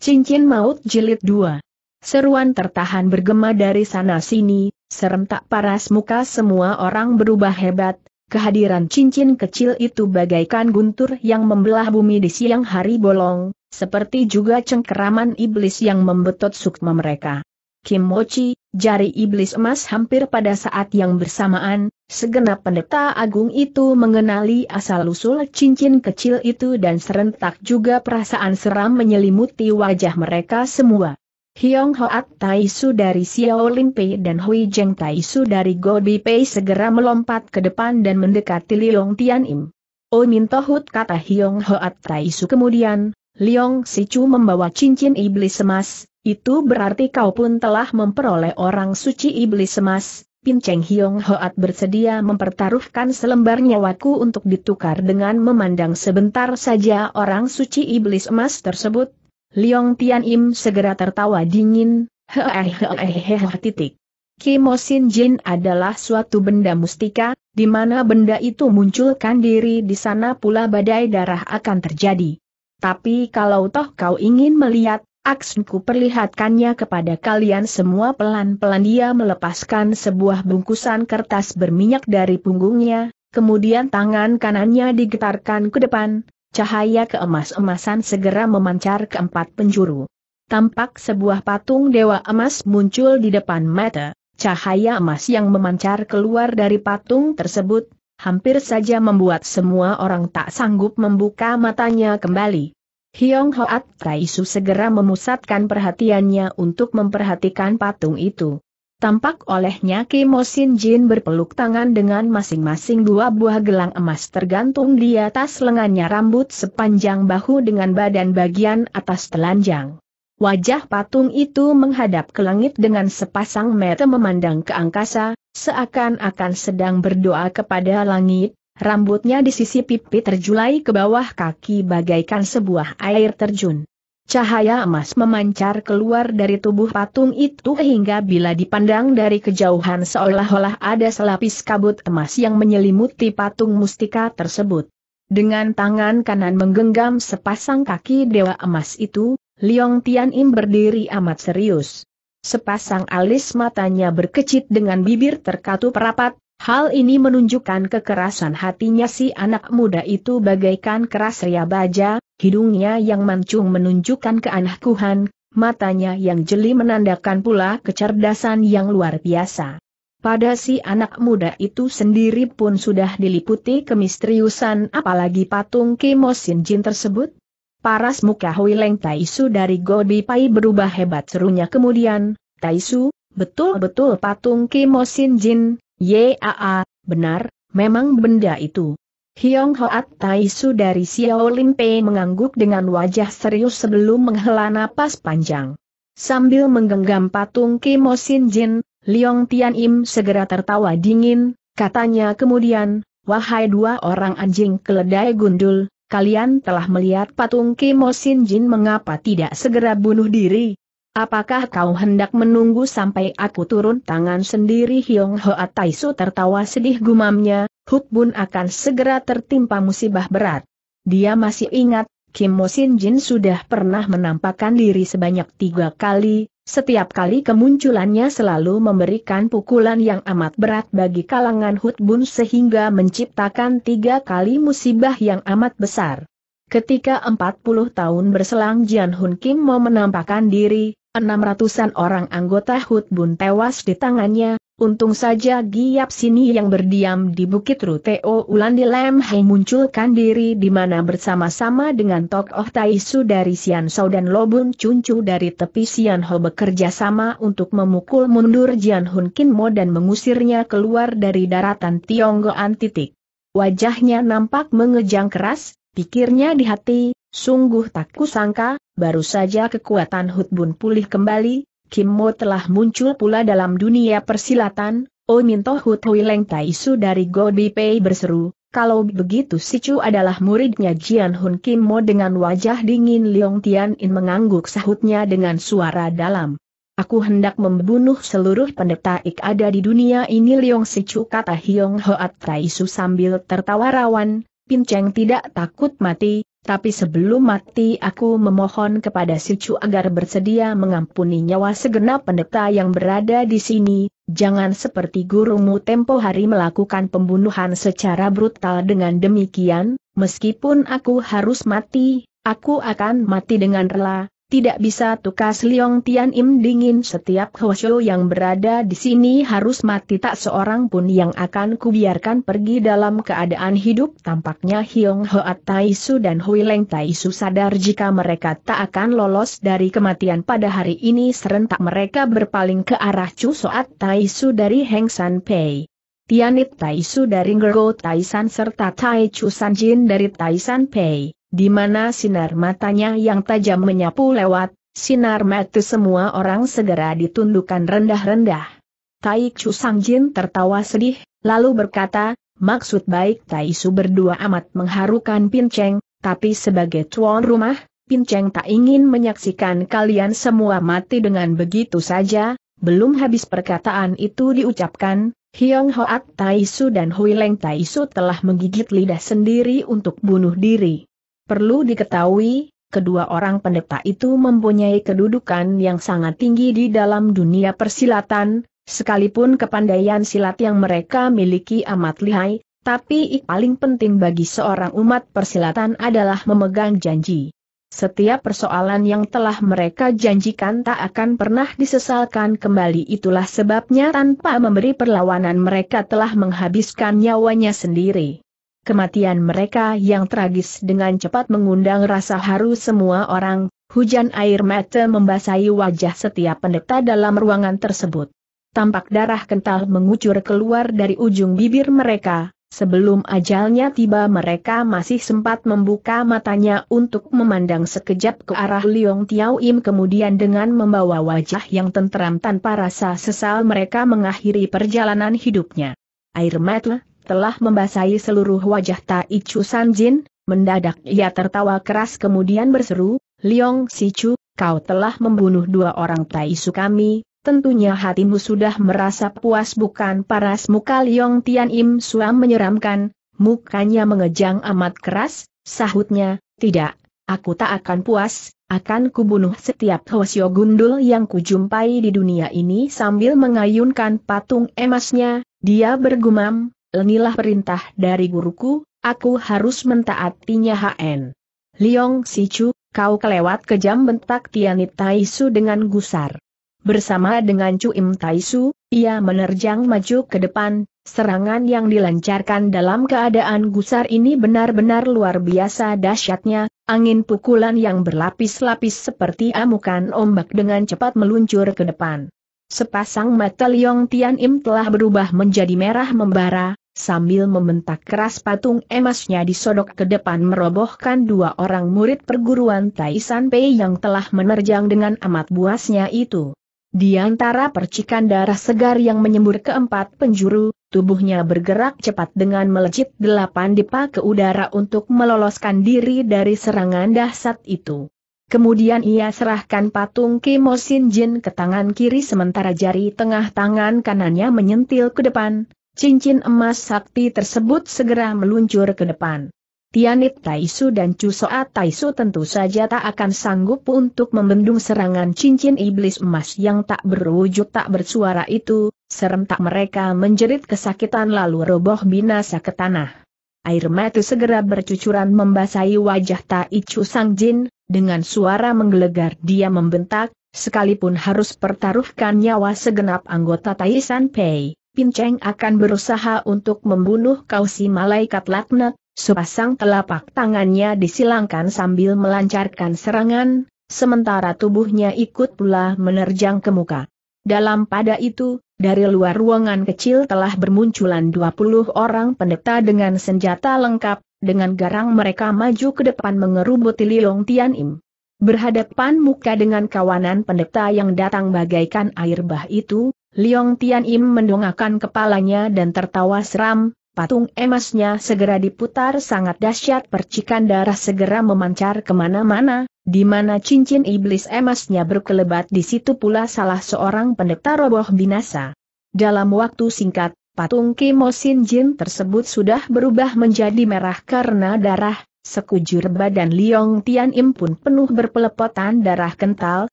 Cincin Maut Jilid 2 Seruan tertahan bergema dari sana-sini, serentak paras muka semua orang berubah hebat, kehadiran cincin kecil itu bagaikan guntur yang membelah bumi di siang hari bolong, seperti juga cengkeraman iblis yang membetot sukma mereka. Kim Mochi, jari iblis emas hampir pada saat yang bersamaan, Segenap pendeta agung itu mengenali asal-usul cincin kecil itu dan serentak juga perasaan seram menyelimuti wajah mereka semua. Hiong Hoat Taisu dari Xiao Limpe dan Hui Jeng Taisu dari Gobi Pei segera melompat ke depan dan mendekati Liong Tian Im. Oh Min Tohut kata Hiong Hoat Taisu kemudian, Liong Sichu membawa cincin iblis emas, itu berarti kau pun telah memperoleh orang suci iblis emas, Pin Cheng Hiong Hoat bersedia mempertaruhkan selembar nyawaku untuk ditukar dengan memandang sebentar saja orang suci iblis emas tersebut. Liong Tian Im segera tertawa dingin, hehehehehe titik. Kimosin Jin adalah suatu benda mustika, di mana benda itu munculkan diri di sana pula badai darah akan terjadi. Tapi kalau toh kau ingin melihat, Aksnku perlihatkannya kepada kalian semua pelan-pelan dia melepaskan sebuah bungkusan kertas berminyak dari punggungnya, kemudian tangan kanannya digetarkan ke depan, cahaya keemas-emasan segera memancar ke empat penjuru. Tampak sebuah patung dewa emas muncul di depan mata, cahaya emas yang memancar keluar dari patung tersebut, hampir saja membuat semua orang tak sanggup membuka matanya kembali. Hiong Hoat Taisu segera memusatkan perhatiannya untuk memperhatikan patung itu. Tampak olehnya Kimo Osin Jin berpeluk tangan dengan masing-masing dua buah gelang emas tergantung di atas lengannya rambut sepanjang bahu dengan badan bagian atas telanjang. Wajah patung itu menghadap ke langit dengan sepasang mata memandang ke angkasa, seakan-akan sedang berdoa kepada langit, Rambutnya di sisi pipi terjulai ke bawah kaki bagaikan sebuah air terjun. Cahaya emas memancar keluar dari tubuh patung itu hingga bila dipandang dari kejauhan seolah-olah ada selapis kabut emas yang menyelimuti patung mustika tersebut. Dengan tangan kanan menggenggam sepasang kaki dewa emas itu, Liong Tian Im berdiri amat serius. Sepasang alis matanya berkecit dengan bibir terkatup rapat, Hal ini menunjukkan kekerasan hatinya si anak muda itu bagaikan keras ria baja, hidungnya yang mancung menunjukkan keanahkuhan, matanya yang jeli menandakan pula kecerdasan yang luar biasa. Pada si anak muda itu sendiri pun sudah diliputi kemisteriusan apalagi patung Kimo Jin tersebut. Paras muka Tai Taisu dari Gobi Pai berubah hebat serunya kemudian, Taisu, betul-betul patung Kimo Jin, Yaa, benar, memang benda itu. Hiong Hoat Taisu dari Xiao Pei mengangguk dengan wajah serius sebelum menghela napas panjang. Sambil menggenggam patung Kimo Sin Jin, Liong Tian Im segera tertawa dingin, katanya kemudian, Wahai dua orang anjing keledai gundul, kalian telah melihat patung Kimo Sin Jin mengapa tidak segera bunuh diri? Apakah kau hendak menunggu sampai aku turun tangan sendiri Hiong Hoa Taisu tertawa sedih gumamnya, Huk Bun akan segera tertimpa musibah berat. Dia masih ingat, Kim Mo Sin Jin sudah pernah menampakkan diri sebanyak tiga kali, setiap kali kemunculannya selalu memberikan pukulan yang amat berat bagi kalangan Huk Bun sehingga menciptakan tiga kali musibah yang amat besar. Ketika 40 tahun berselang Jian Hun Kim mau menampakkan diri, Enam ratusan orang anggota Hut Bun tewas di tangannya, untung saja Giap Sini yang berdiam di Bukit Ruteo Ulan di Lem Hai munculkan diri di mana bersama-sama dengan tokoh Taisu dari Sian Sao dan Lobun Cuncu dari tepi Sian Ho bekerja sama untuk memukul mundur Jian Hun Kin Mo dan mengusirnya keluar dari daratan Tionggoan antitik. Wajahnya nampak mengejang keras, pikirnya di hati, Sungguh tak kusangka, baru saja kekuatan Hutbun pulih kembali, Kimmo telah muncul pula dalam dunia persilatan, Oh Minto Hut Hui Leng Tai Su dari Go Pei berseru, kalau begitu si Chu adalah muridnya Jian Hun Kimmo dengan wajah dingin Leong Tian In mengangguk sahutnya dengan suara dalam. Aku hendak membunuh seluruh pendeta ik ada di dunia ini Leong Si Chu kata Hiong Hoat Tai Su sambil tertawa rawan, Pinceng tidak takut mati, tapi sebelum mati aku memohon kepada Sicu agar bersedia mengampuni nyawa segenap pendeta yang berada di sini, jangan seperti gurumu tempo hari melakukan pembunuhan secara brutal dengan demikian, meskipun aku harus mati, aku akan mati dengan rela, tidak bisa tukas Liong Tian Im dingin setiap Hwasyo yang berada di sini harus mati tak seorang pun yang akan kubiarkan pergi dalam keadaan hidup tampaknya Hiong Hoat Taisu dan Hui Leng Taisu sadar jika mereka tak akan lolos dari kematian pada hari ini serentak mereka berpaling ke arah Chu Soat Taisu dari Heng San Pei. Tianit Taisu dari Ngergo Taisan serta Tai Chu San Jin dari Taisan Pei di mana sinar matanya yang tajam menyapu lewat, sinar mata semua orang segera ditundukkan rendah-rendah. Tai Chu Sang Jin tertawa sedih, lalu berkata, maksud baik Tai Su berdua amat mengharukan Pinceng, tapi sebagai tuan rumah, Pinceng tak ingin menyaksikan kalian semua mati dengan begitu saja, belum habis perkataan itu diucapkan, Hiong Hoat Taisu dan Hui Leng Taisu telah menggigit lidah sendiri untuk bunuh diri. Perlu diketahui, kedua orang pendeta itu mempunyai kedudukan yang sangat tinggi di dalam dunia persilatan, sekalipun kepandaian silat yang mereka miliki amat lihai, tapi paling penting bagi seorang umat persilatan adalah memegang janji. Setiap persoalan yang telah mereka janjikan tak akan pernah disesalkan kembali itulah sebabnya tanpa memberi perlawanan mereka telah menghabiskan nyawanya sendiri. Kematian mereka yang tragis dengan cepat mengundang rasa haru semua orang, hujan air mata membasahi wajah setiap pendeta dalam ruangan tersebut. Tampak darah kental mengucur keluar dari ujung bibir mereka, sebelum ajalnya tiba mereka masih sempat membuka matanya untuk memandang sekejap ke arah Liong Tiao Im kemudian dengan membawa wajah yang tenteram tanpa rasa sesal mereka mengakhiri perjalanan hidupnya. Air mata telah membasahi seluruh wajah Tai Chu San Jin, mendadak ia tertawa keras kemudian berseru, Liong Chu, kau telah membunuh dua orang Tai Su kami, tentunya hatimu sudah merasa puas bukan paras muka Liong Tian Im Suam menyeramkan, mukanya mengejang amat keras, sahutnya, tidak, aku tak akan puas, akan kubunuh setiap Hosio Gundul yang kujumpai di dunia ini sambil mengayunkan patung emasnya, dia bergumam, Inilah perintah dari guruku, aku harus mentaatinya HN. Liong Sichu, kau kelewat kejam bentak Tianit Taisu dengan gusar. Bersama dengan Im Taisu, ia menerjang maju ke depan, serangan yang dilancarkan dalam keadaan gusar ini benar-benar luar biasa dahsyatnya, angin pukulan yang berlapis-lapis seperti amukan ombak dengan cepat meluncur ke depan. Sepasang mata Liong Tian Im telah berubah menjadi merah membara, sambil membentak keras patung emasnya disodok ke depan merobohkan dua orang murid perguruan Taisan Pei yang telah menerjang dengan amat buasnya itu. Di antara percikan darah segar yang menyembur ke empat penjuru, tubuhnya bergerak cepat dengan melejit delapan dipa ke udara untuk meloloskan diri dari serangan dahsyat itu. Kemudian ia serahkan patung Kimosin Jin ke tangan kiri sementara jari tengah tangan kanannya menyentil ke depan, Cincin emas sakti tersebut segera meluncur ke depan. Tianit Taisu dan Cusoa Taisu tentu saja tak akan sanggup untuk membendung serangan cincin iblis emas yang tak berwujud tak bersuara itu, serentak mereka menjerit kesakitan lalu roboh binasa ke tanah. Air mata segera bercucuran membasahi wajah Taichu Sang Jin, dengan suara menggelegar dia membentak, sekalipun harus pertaruhkan nyawa segenap anggota Taisan Pei. Pinceng akan berusaha untuk membunuh kau si malaikat laknat, sepasang telapak tangannya disilangkan sambil melancarkan serangan, sementara tubuhnya ikut pula menerjang ke muka. Dalam pada itu, dari luar ruangan kecil telah bermunculan 20 orang pendeta dengan senjata lengkap, dengan garang mereka maju ke depan mengerubuti Liong Tian Im. Berhadapan muka dengan kawanan pendeta yang datang bagaikan air bah itu, Liong Tian Im mendongakkan kepalanya dan tertawa seram, patung emasnya segera diputar sangat dahsyat percikan darah segera memancar kemana-mana, di mana cincin iblis emasnya berkelebat di situ pula salah seorang pendeta roboh binasa. Dalam waktu singkat, patung Kimo Sin Jin tersebut sudah berubah menjadi merah karena darah, sekujur badan Liong Tian Im pun penuh berpelepotan darah kental,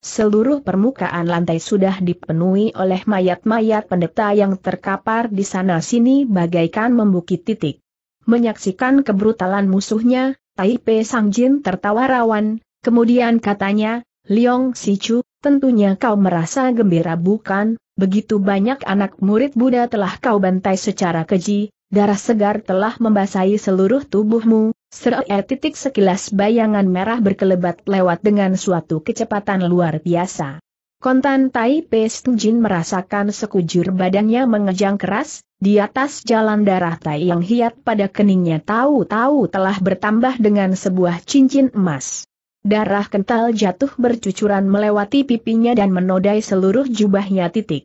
seluruh permukaan lantai sudah dipenuhi oleh mayat-mayat pendeta yang terkapar di sana-sini bagaikan membukit titik. Menyaksikan kebrutalan musuhnya, Taipei Sangjin tertawa rawan, kemudian katanya, Liong Si Chu, tentunya kau merasa gembira bukan? Begitu banyak anak murid Buddha telah kau bantai secara keji, darah segar telah membasahi seluruh tubuhmu, serta titik sekilas bayangan merah berkelebat lewat dengan suatu kecepatan luar biasa. Kontan Tai Jin merasakan sekujur badannya mengejang keras, di atas jalan darah Tai yang hiat pada keningnya tahu-tahu telah bertambah dengan sebuah cincin emas. Darah kental jatuh bercucuran melewati pipinya dan menodai seluruh jubahnya titik.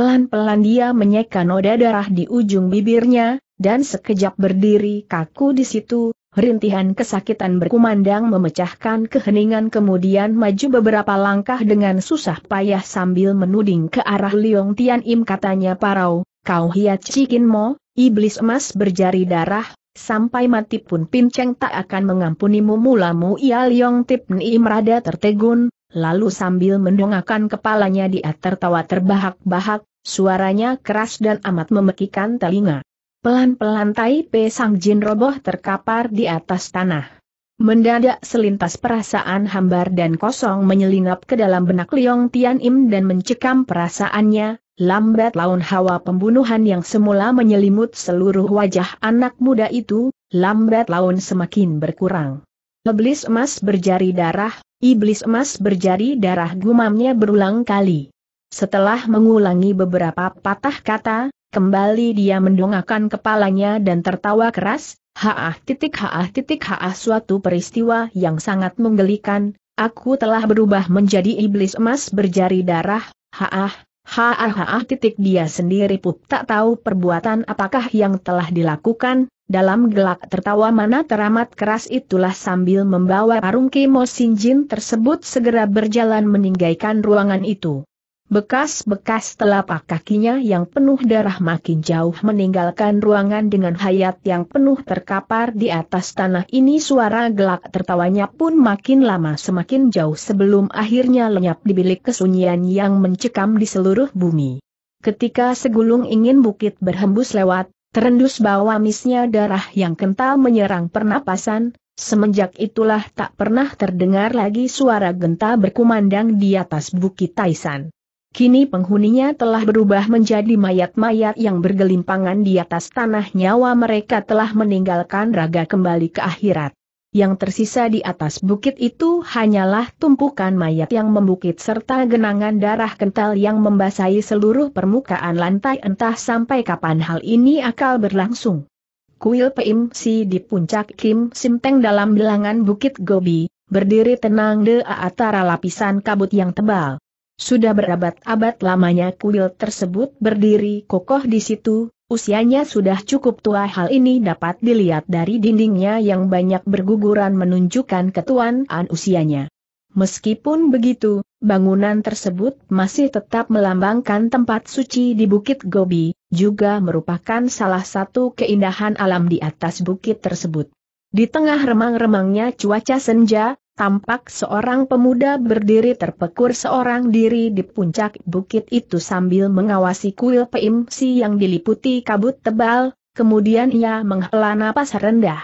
Pelan-pelan dia menyeka noda darah di ujung bibirnya, dan sekejap berdiri kaku di situ, Rintihan kesakitan berkumandang memecahkan keheningan kemudian maju beberapa langkah dengan susah payah sambil menuding ke arah Liong Tian Im katanya parau, kau hiat cikin mo, iblis emas berjari darah, sampai mati pun pinceng tak akan mengampunimu mulamu ia Liong Tip Niim rada tertegun, lalu sambil mendongakkan kepalanya dia tertawa terbahak-bahak, Suaranya keras dan amat memekikan telinga. Pelan-pelan Tai Pe Sang Jin roboh terkapar di atas tanah. Mendadak selintas perasaan hambar dan kosong menyelinap ke dalam benak Liong Tian Im dan mencekam perasaannya, lambat laun hawa pembunuhan yang semula menyelimut seluruh wajah anak muda itu, lambat laun semakin berkurang. Iblis emas berjari darah, iblis emas berjari darah gumamnya berulang kali. Setelah mengulangi beberapa patah kata, kembali dia mendongakkan kepalanya dan tertawa keras, haah titik haah titik haah suatu peristiwa yang sangat menggelikan, aku telah berubah menjadi iblis emas berjari darah, haah, haah haah titik dia sendiri pun tak tahu perbuatan apakah yang telah dilakukan, dalam gelak tertawa mana teramat keras itulah sambil membawa parung kemosinjin tersebut segera berjalan meninggalkan ruangan itu. Bekas-bekas telapak kakinya yang penuh darah makin jauh meninggalkan ruangan dengan hayat yang penuh terkapar di atas tanah ini suara gelak tertawanya pun makin lama semakin jauh sebelum akhirnya lenyap di bilik kesunyian yang mencekam di seluruh bumi. Ketika segulung ingin bukit berhembus lewat, terendus bawah misnya darah yang kental menyerang pernapasan, Semenjak itulah tak pernah terdengar lagi suara genta berkumandang di atas Bukit Taisan. Kini penghuninya telah berubah menjadi mayat-mayat yang bergelimpangan di atas tanah nyawa mereka telah meninggalkan raga kembali ke akhirat. Yang tersisa di atas bukit itu hanyalah tumpukan mayat yang membukit serta genangan darah kental yang membasahi seluruh permukaan lantai entah sampai kapan hal ini akan berlangsung. Kuil Peim Si di puncak Kim Simteng dalam bilangan Bukit Gobi, berdiri tenang di antara lapisan kabut yang tebal. Sudah berabad-abad lamanya kuil tersebut berdiri kokoh di situ, usianya sudah cukup tua hal ini dapat dilihat dari dindingnya yang banyak berguguran menunjukkan ketuaan usianya. Meskipun begitu, bangunan tersebut masih tetap melambangkan tempat suci di Bukit Gobi, juga merupakan salah satu keindahan alam di atas bukit tersebut. Di tengah remang-remangnya cuaca senja, tampak seorang pemuda berdiri terpekur seorang diri di puncak bukit itu sambil mengawasi kuil peimsi yang diliputi kabut tebal, kemudian ia menghela napas rendah.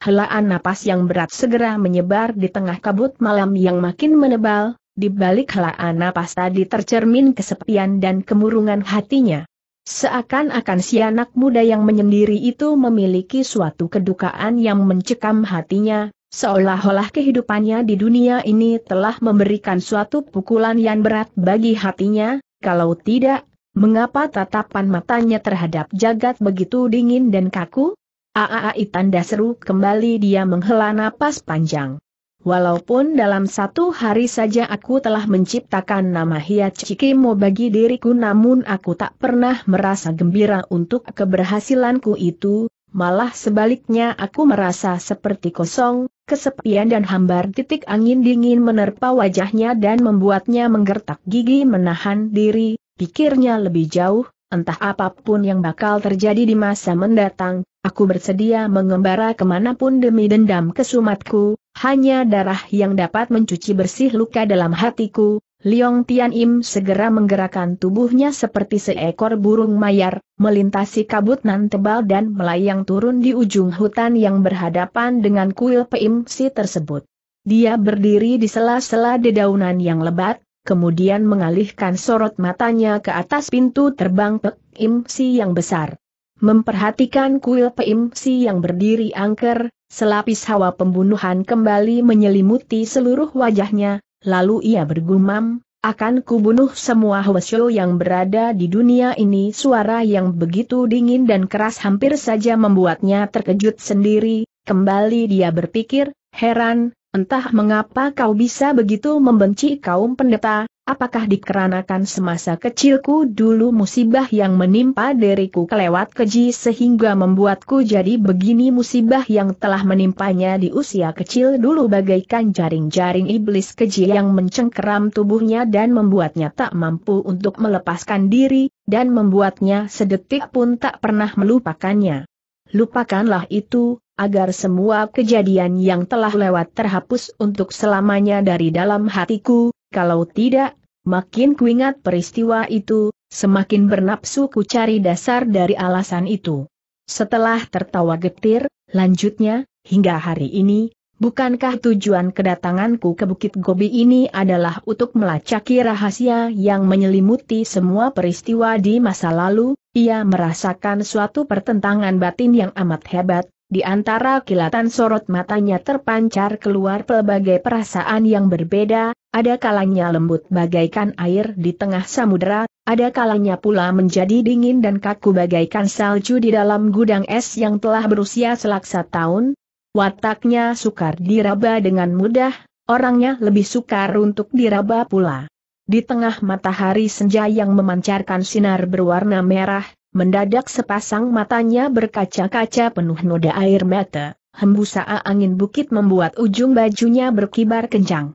Helaan napas yang berat segera menyebar di tengah kabut malam yang makin menebal, di balik helaan napas tadi tercermin kesepian dan kemurungan hatinya. Seakan-akan si anak muda yang menyendiri itu memiliki suatu kedukaan yang mencekam hatinya, Seolah-olah kehidupannya di dunia ini telah memberikan suatu pukulan yang berat bagi hatinya, kalau tidak, mengapa tatapan matanya terhadap jagat begitu dingin dan kaku? Aaai tanda seru kembali dia menghela napas panjang. Walaupun dalam satu hari saja aku telah menciptakan nama Hiat Cikimo bagi diriku namun aku tak pernah merasa gembira untuk keberhasilanku itu, malah sebaliknya aku merasa seperti kosong, kesepian dan hambar titik angin dingin menerpa wajahnya dan membuatnya menggertak gigi menahan diri, pikirnya lebih jauh, entah apapun yang bakal terjadi di masa mendatang, aku bersedia mengembara kemanapun demi dendam kesumatku, hanya darah yang dapat mencuci bersih luka dalam hatiku, Liong Tian Im segera menggerakkan tubuhnya seperti seekor burung mayar, melintasi kabut nan tebal dan melayang turun di ujung hutan yang berhadapan dengan kuil Peim Si tersebut. Dia berdiri di sela-sela dedaunan yang lebat, kemudian mengalihkan sorot matanya ke atas pintu terbang Peim Si yang besar. Memperhatikan kuil Peim Si yang berdiri angker, selapis hawa pembunuhan kembali menyelimuti seluruh wajahnya, Lalu ia bergumam, akan kubunuh semua Hwasyo yang berada di dunia ini suara yang begitu dingin dan keras hampir saja membuatnya terkejut sendiri, kembali dia berpikir, heran, entah mengapa kau bisa begitu membenci kaum pendeta, apakah dikarenakan semasa kecilku dulu musibah yang menimpa diriku kelewat keji sehingga membuatku jadi begini musibah yang telah menimpanya di usia kecil dulu bagaikan jaring-jaring iblis keji yang mencengkeram tubuhnya dan membuatnya tak mampu untuk melepaskan diri, dan membuatnya sedetik pun tak pernah melupakannya. Lupakanlah itu, agar semua kejadian yang telah lewat terhapus untuk selamanya dari dalam hatiku, kalau tidak, makin kuingat peristiwa itu, semakin bernapsu ku cari dasar dari alasan itu. Setelah tertawa getir, lanjutnya, hingga hari ini, bukankah tujuan kedatanganku ke Bukit Gobi ini adalah untuk melacaki rahasia yang menyelimuti semua peristiwa di masa lalu? Ia merasakan suatu pertentangan batin yang amat hebat, di antara kilatan sorot matanya terpancar keluar pelbagai perasaan yang berbeda, ada kalanya lembut bagaikan air di tengah samudera, ada kalanya pula menjadi dingin dan kaku bagaikan salju di dalam gudang es yang telah berusia selaksa tahun. Wataknya sukar diraba dengan mudah, orangnya lebih sukar untuk diraba pula. Di tengah matahari senja yang memancarkan sinar berwarna merah, mendadak sepasang matanya berkaca-kaca penuh noda air mata. Hembusan angin bukit membuat ujung bajunya berkibar kencang.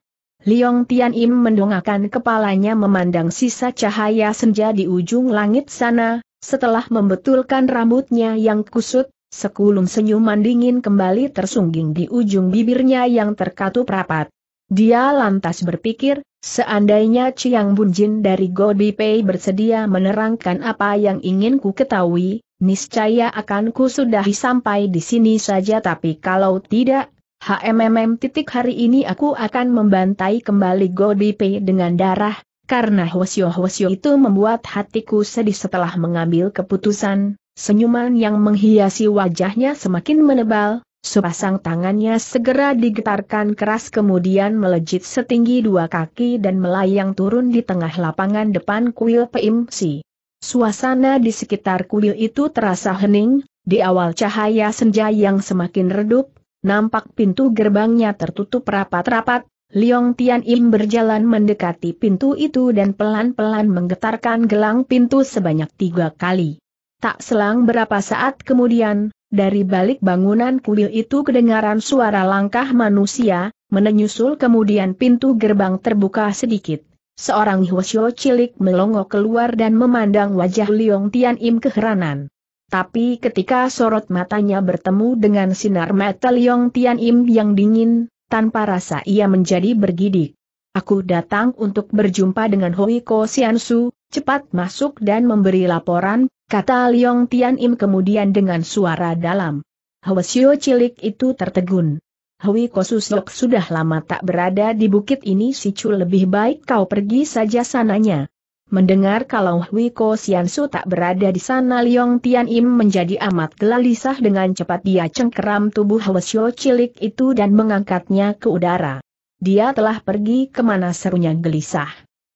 Liong Tian Im mendongakkan kepalanya memandang sisa cahaya senja di ujung langit sana, setelah membetulkan rambutnya yang kusut, sekulum senyuman dingin kembali tersungging di ujung bibirnya yang terkatup rapat. Dia lantas berpikir, seandainya Chiang Bunjin dari Gobi Pei bersedia menerangkan apa yang ingin ku ketahui, niscaya akan ku sudahi sampai di sini saja tapi kalau tidak, HMMM titik hari ini aku akan membantai kembali Godipe dengan darah, karena hwasyo hwasyo itu membuat hatiku sedih setelah mengambil keputusan, senyuman yang menghiasi wajahnya semakin menebal, sepasang tangannya segera digetarkan keras kemudian melejit setinggi dua kaki dan melayang turun di tengah lapangan depan kuil Peimsi. Suasana di sekitar kuil itu terasa hening, di awal cahaya senja yang semakin redup, nampak pintu gerbangnya tertutup rapat-rapat, Liong Tian Im berjalan mendekati pintu itu dan pelan-pelan menggetarkan gelang pintu sebanyak tiga kali. Tak selang berapa saat kemudian, dari balik bangunan kuil itu kedengaran suara langkah manusia, menyusul kemudian pintu gerbang terbuka sedikit. Seorang Hwasyo cilik melongo keluar dan memandang wajah Liong Tian Im keheranan. Tapi ketika sorot matanya bertemu dengan sinar metal Yong Tian Im yang dingin, tanpa rasa ia menjadi bergidik. Aku datang untuk berjumpa dengan Hui Ko Sian cepat masuk dan memberi laporan, kata Yong Tian Im kemudian dengan suara dalam. Hwasyo cilik itu tertegun. Hui Ko Susok sudah lama tak berada di bukit ini si Chu lebih baik kau pergi saja sananya. Mendengar kalau Hui Ko tak berada di sana Liong Tian Im menjadi amat gelisah dengan cepat dia cengkeram tubuh Hwasyo cilik itu dan mengangkatnya ke udara. Dia telah pergi kemana serunya gelisah.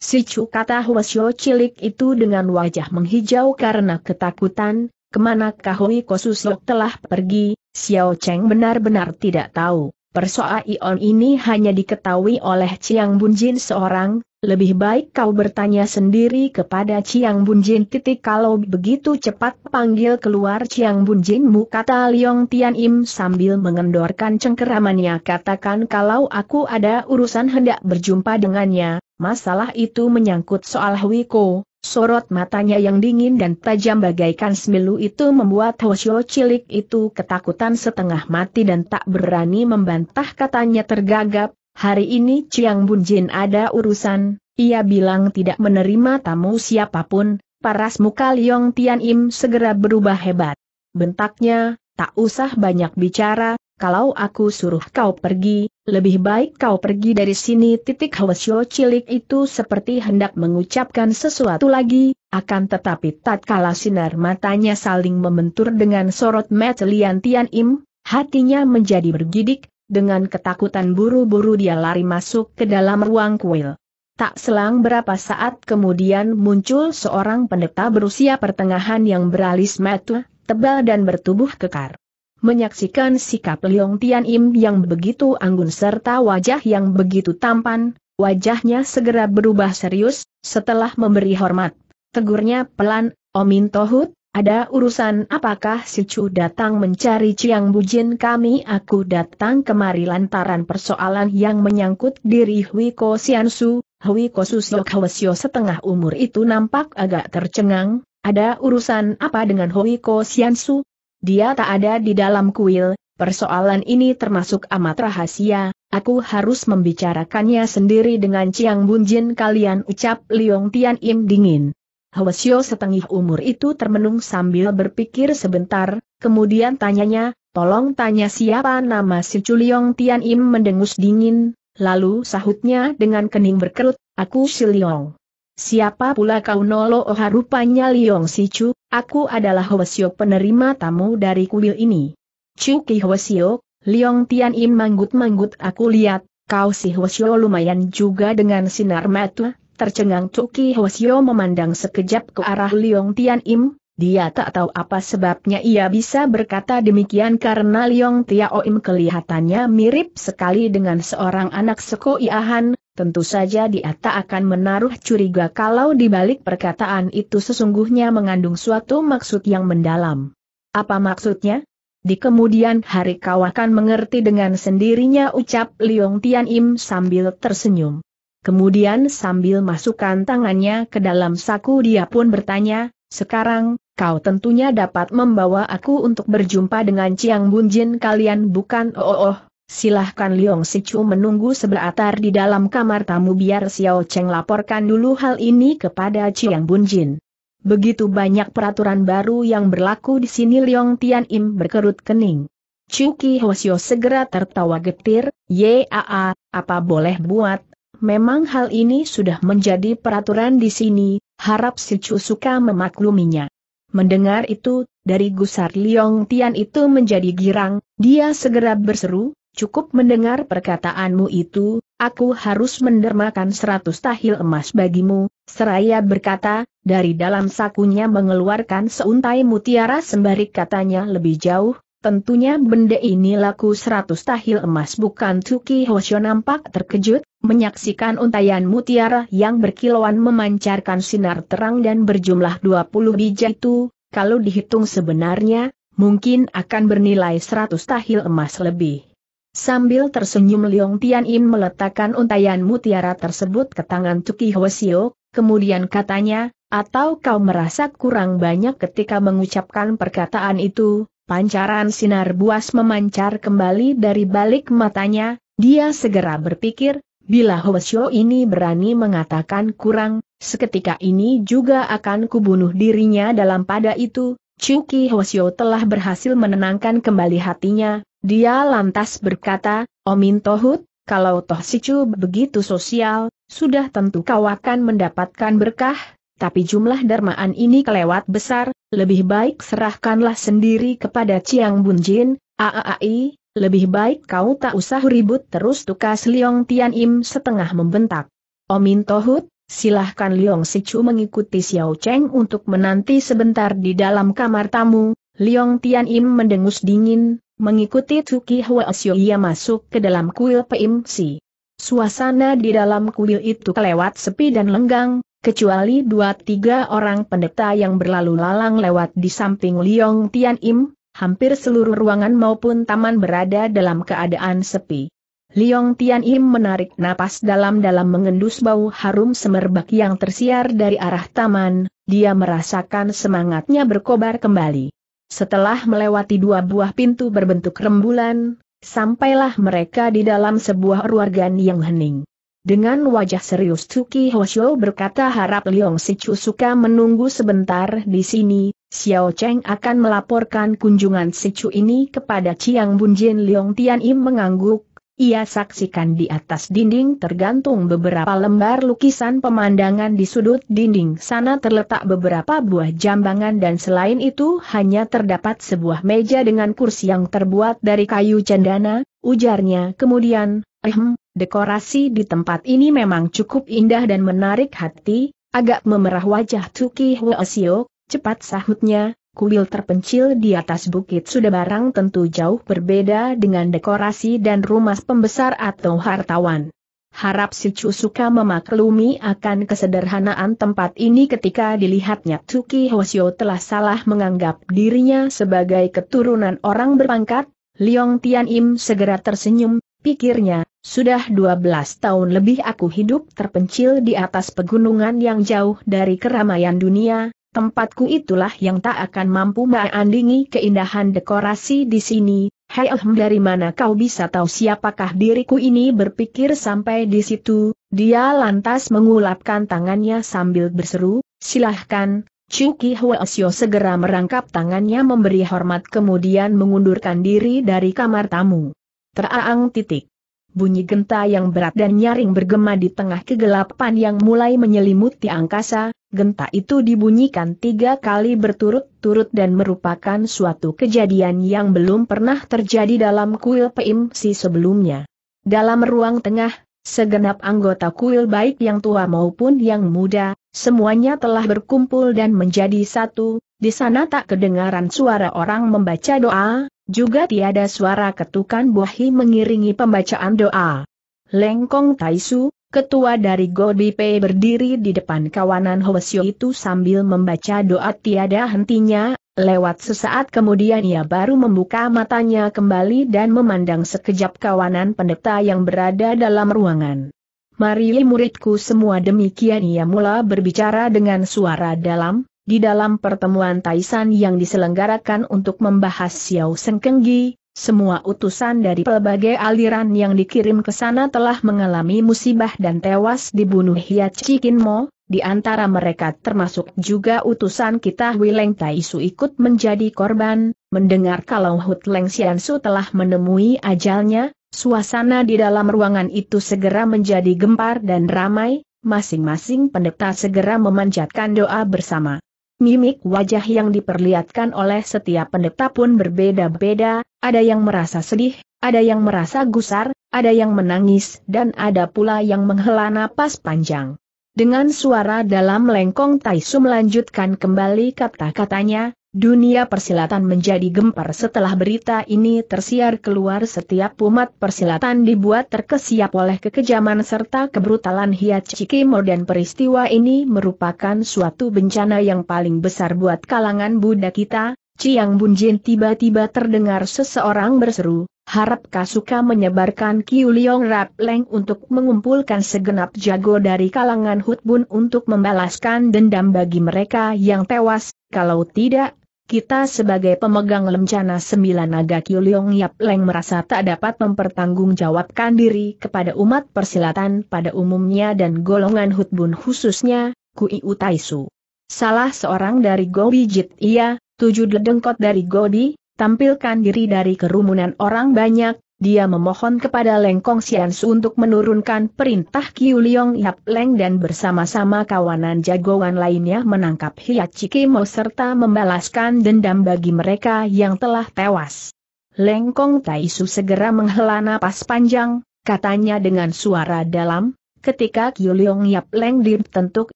Si Chu kata Hwasyo cilik itu dengan wajah menghijau karena ketakutan, kemanakah Hui Susok telah pergi, Xiao Cheng benar-benar tidak tahu. Persoal Ion ini hanya diketahui oleh Ciang Bunjin seorang, lebih baik kau bertanya sendiri kepada Ciang Bunjin. Titik kalau begitu cepat panggil keluar Ciang Bunjinmu kata Liong Tian Im sambil mengendorkan cengkeramannya katakan kalau aku ada urusan hendak berjumpa dengannya, masalah itu menyangkut soal Hui Ko. Sorot matanya yang dingin dan tajam bagaikan semilu itu membuat Hoshio cilik itu ketakutan setengah mati dan tak berani membantah katanya tergagap, hari ini Chiang Bunjin ada urusan, ia bilang tidak menerima tamu siapapun, paras muka Liong Tian Im segera berubah hebat. Bentaknya, tak usah banyak bicara, kalau aku suruh kau pergi, lebih baik kau pergi dari sini. Titik Hwasyo cilik itu seperti hendak mengucapkan sesuatu lagi, akan tetapi tatkala sinar matanya saling membentur dengan sorot mata Lian Tian Im, hatinya menjadi bergidik, dengan ketakutan buru-buru dia lari masuk ke dalam ruang kuil. Tak selang berapa saat kemudian muncul seorang pendeta berusia pertengahan yang beralis metu, tebal dan bertubuh kekar. Menyaksikan sikap Leong Tian Im yang begitu anggun serta wajah yang begitu tampan, wajahnya segera berubah serius, setelah memberi hormat. Tegurnya pelan, Omin Tohut, ada urusan apakah si Chu datang mencari Ciang Bujin kami? Aku datang kemari lantaran persoalan yang menyangkut diri Hui Ko Sian Su, Hui Ko Su setengah umur itu nampak agak tercengang. Ada urusan apa dengan Hui Ko Sian Su? Dia tak ada di dalam kuil, persoalan ini termasuk amat rahasia, aku harus membicarakannya sendiri dengan Ciang Bunjin kalian ucap Liong Tian Im dingin. Hwasyo setengah umur itu termenung sambil berpikir sebentar, kemudian tanyanya, tolong tanya siapa nama si Liong Tian Im mendengus dingin, lalu sahutnya dengan kening berkerut, aku si Liong. Siapa pula kau Nolo Oh rupanya Liong Si Chu, aku adalah Hwasyo penerima tamu dari kuil ini. Chu Ki Hwasyo, Liong Tian In manggut-manggut aku lihat, kau si Hwasyo lumayan juga dengan sinar mata, tercengang Chu Ki Hwasyo memandang sekejap ke arah Liong Tian Im, dia tak tahu apa sebabnya ia bisa berkata demikian karena Liong Tiao Im kelihatannya mirip sekali dengan seorang anak sekoiahan tentu saja dia tak akan menaruh curiga kalau di balik perkataan itu sesungguhnya mengandung suatu maksud yang mendalam. Apa maksudnya? Di kemudian hari kau akan mengerti dengan sendirinya ucap Liong Tian Im sambil tersenyum. Kemudian sambil masukkan tangannya ke dalam saku dia pun bertanya, sekarang, kau tentunya dapat membawa aku untuk berjumpa dengan Chiang Bunjin kalian bukan oh oh, oh. Silahkan Liong Sichu menunggu sebelah atar di dalam kamar tamu biar Xiao Cheng laporkan dulu hal ini kepada Chiang Bunjin. Begitu banyak peraturan baru yang berlaku di sini Liong Tian Im berkerut kening. Ki Hosio segera tertawa getir, Yaa, apa boleh buat, memang hal ini sudah menjadi peraturan di sini, harap Sichu suka memakluminya. Mendengar itu, dari gusar Liong Tian itu menjadi girang, dia segera berseru, cukup mendengar perkataanmu itu, aku harus mendermakan seratus tahil emas bagimu, seraya berkata, dari dalam sakunya mengeluarkan seuntai mutiara sembari katanya lebih jauh, tentunya benda ini laku seratus tahil emas bukan Tuki Hosyo nampak terkejut, menyaksikan untayan mutiara yang berkilauan memancarkan sinar terang dan berjumlah 20 biji itu, kalau dihitung sebenarnya, mungkin akan bernilai seratus tahil emas lebih. Sambil tersenyum Liong Tian Im meletakkan untayan mutiara tersebut ke tangan Cuki Hwasio, kemudian katanya, atau kau merasa kurang banyak ketika mengucapkan perkataan itu, pancaran sinar buas memancar kembali dari balik matanya, dia segera berpikir, bila Hwasio ini berani mengatakan kurang, seketika ini juga akan kubunuh dirinya dalam pada itu, Cuki Hwasio telah berhasil menenangkan kembali hatinya, dia lantas berkata, Omin oh, Tohut, kalau Toh Sicu begitu sosial, sudah tentu kau akan mendapatkan berkah, tapi jumlah dermaan ini kelewat besar, lebih baik serahkanlah sendiri kepada Ciang Bunjin, Aaai, lebih baik kau tak usah ribut terus tukas Liong Tian Im setengah membentak. Omin oh, Tohut, silahkan Liong Sicu mengikuti Xiao Cheng untuk menanti sebentar di dalam kamar tamu, Liong Tian Im mendengus dingin, Mengikuti Tuki Hwasyo ia masuk ke dalam kuil Si. Suasana di dalam kuil itu kelewat sepi dan lenggang, kecuali dua tiga orang pendeta yang berlalu lalang lewat di samping Liong Tian Im, hampir seluruh ruangan maupun taman berada dalam keadaan sepi. Liong Tian Im menarik napas dalam-dalam mengendus bau harum semerbak yang tersiar dari arah taman, dia merasakan semangatnya berkobar kembali. Setelah melewati dua buah pintu berbentuk rembulan, sampailah mereka di dalam sebuah ruangan yang hening. Dengan wajah serius Tuki Hoshio berkata harap Liong Sichu suka menunggu sebentar di sini, Xiao Cheng akan melaporkan kunjungan Sichu ini kepada Chiang Bunjin Liong Tian Im mengangguk, ia saksikan di atas dinding tergantung beberapa lembar lukisan pemandangan di sudut dinding sana terletak beberapa buah jambangan dan selain itu hanya terdapat sebuah meja dengan kursi yang terbuat dari kayu cendana, ujarnya kemudian, ehem, dekorasi di tempat ini memang cukup indah dan menarik hati, agak memerah wajah Tuki Hoesio, cepat sahutnya, kuil terpencil di atas bukit sudah barang tentu jauh berbeda dengan dekorasi dan rumah pembesar atau hartawan. Harap si suka memaklumi akan kesederhanaan tempat ini ketika dilihatnya Tuki Hosyo telah salah menganggap dirinya sebagai keturunan orang berpangkat, Liong Tian Im segera tersenyum, pikirnya, sudah 12 tahun lebih aku hidup terpencil di atas pegunungan yang jauh dari keramaian dunia, Tempatku itulah yang tak akan mampu meandingi keindahan dekorasi di sini. Hehem dari mana kau bisa tahu siapakah diriku ini berpikir sampai di situ, dia lantas mengulapkan tangannya sambil berseru, silahkan, Chuki Hwasyo segera merangkap tangannya memberi hormat kemudian mengundurkan diri dari kamar tamu. Teraang titik bunyi genta yang berat dan nyaring bergema di tengah kegelapan yang mulai menyelimuti angkasa, genta itu dibunyikan tiga kali berturut-turut dan merupakan suatu kejadian yang belum pernah terjadi dalam kuil Peimsi sebelumnya. Dalam ruang tengah, segenap anggota kuil baik yang tua maupun yang muda, semuanya telah berkumpul dan menjadi satu, di sana tak kedengaran suara orang membaca doa, juga tiada suara ketukan buahi mengiringi pembacaan doa. Lengkong Taisu, ketua dari Gobipe berdiri di depan kawanan Hwasyo itu sambil membaca doa tiada hentinya, lewat sesaat kemudian ia baru membuka matanya kembali dan memandang sekejap kawanan pendeta yang berada dalam ruangan. Mari muridku semua demikian ia mula berbicara dengan suara dalam, di dalam pertemuan Taisan yang diselenggarakan untuk membahas Xiao Sengkenggi, semua utusan dari pelbagai aliran yang dikirim ke sana telah mengalami musibah dan tewas dibunuh Hiachi Chikinmo, di antara mereka termasuk juga utusan kita Wileng Taisu ikut menjadi korban, mendengar kalau Hut Leng Xiansu telah menemui ajalnya, suasana di dalam ruangan itu segera menjadi gempar dan ramai, masing-masing pendeta segera memanjatkan doa bersama. Mimik wajah yang diperlihatkan oleh setiap pendeta pun berbeda-beda, ada yang merasa sedih, ada yang merasa gusar, ada yang menangis dan ada pula yang menghela napas panjang. Dengan suara dalam lengkong Taisu melanjutkan kembali kata-katanya, Dunia persilatan menjadi gempar setelah berita ini tersiar keluar setiap umat persilatan dibuat terkesiap oleh kekejaman serta kebrutalan Hiat Hiachikimo dan peristiwa ini merupakan suatu bencana yang paling besar buat kalangan Buddha kita, Ciang Bunjin tiba-tiba terdengar seseorang berseru, harap Kasuka menyebarkan Kiu Liong Rap Leng untuk mengumpulkan segenap jago dari kalangan Hutbun untuk membalaskan dendam bagi mereka yang tewas, kalau tidak, kita sebagai pemegang lencana sembilan naga Kiuliong Yap Leng merasa tak dapat mempertanggungjawabkan diri kepada umat persilatan pada umumnya dan golongan hutbun khususnya, Kui Utaisu. Salah seorang dari Go Jit ia, tujuh dedengkot dari Godi, tampilkan diri dari kerumunan orang banyak, dia memohon kepada Lengkong Kong untuk menurunkan perintah Kiu Liong Yap Leng dan bersama-sama kawanan jagoan lainnya menangkap Hiachi Kimo serta membalaskan dendam bagi mereka yang telah tewas. Lengkong Kong Taisu segera menghela napas panjang, katanya dengan suara dalam, ketika Kiu Liong Yap Leng ditentuk,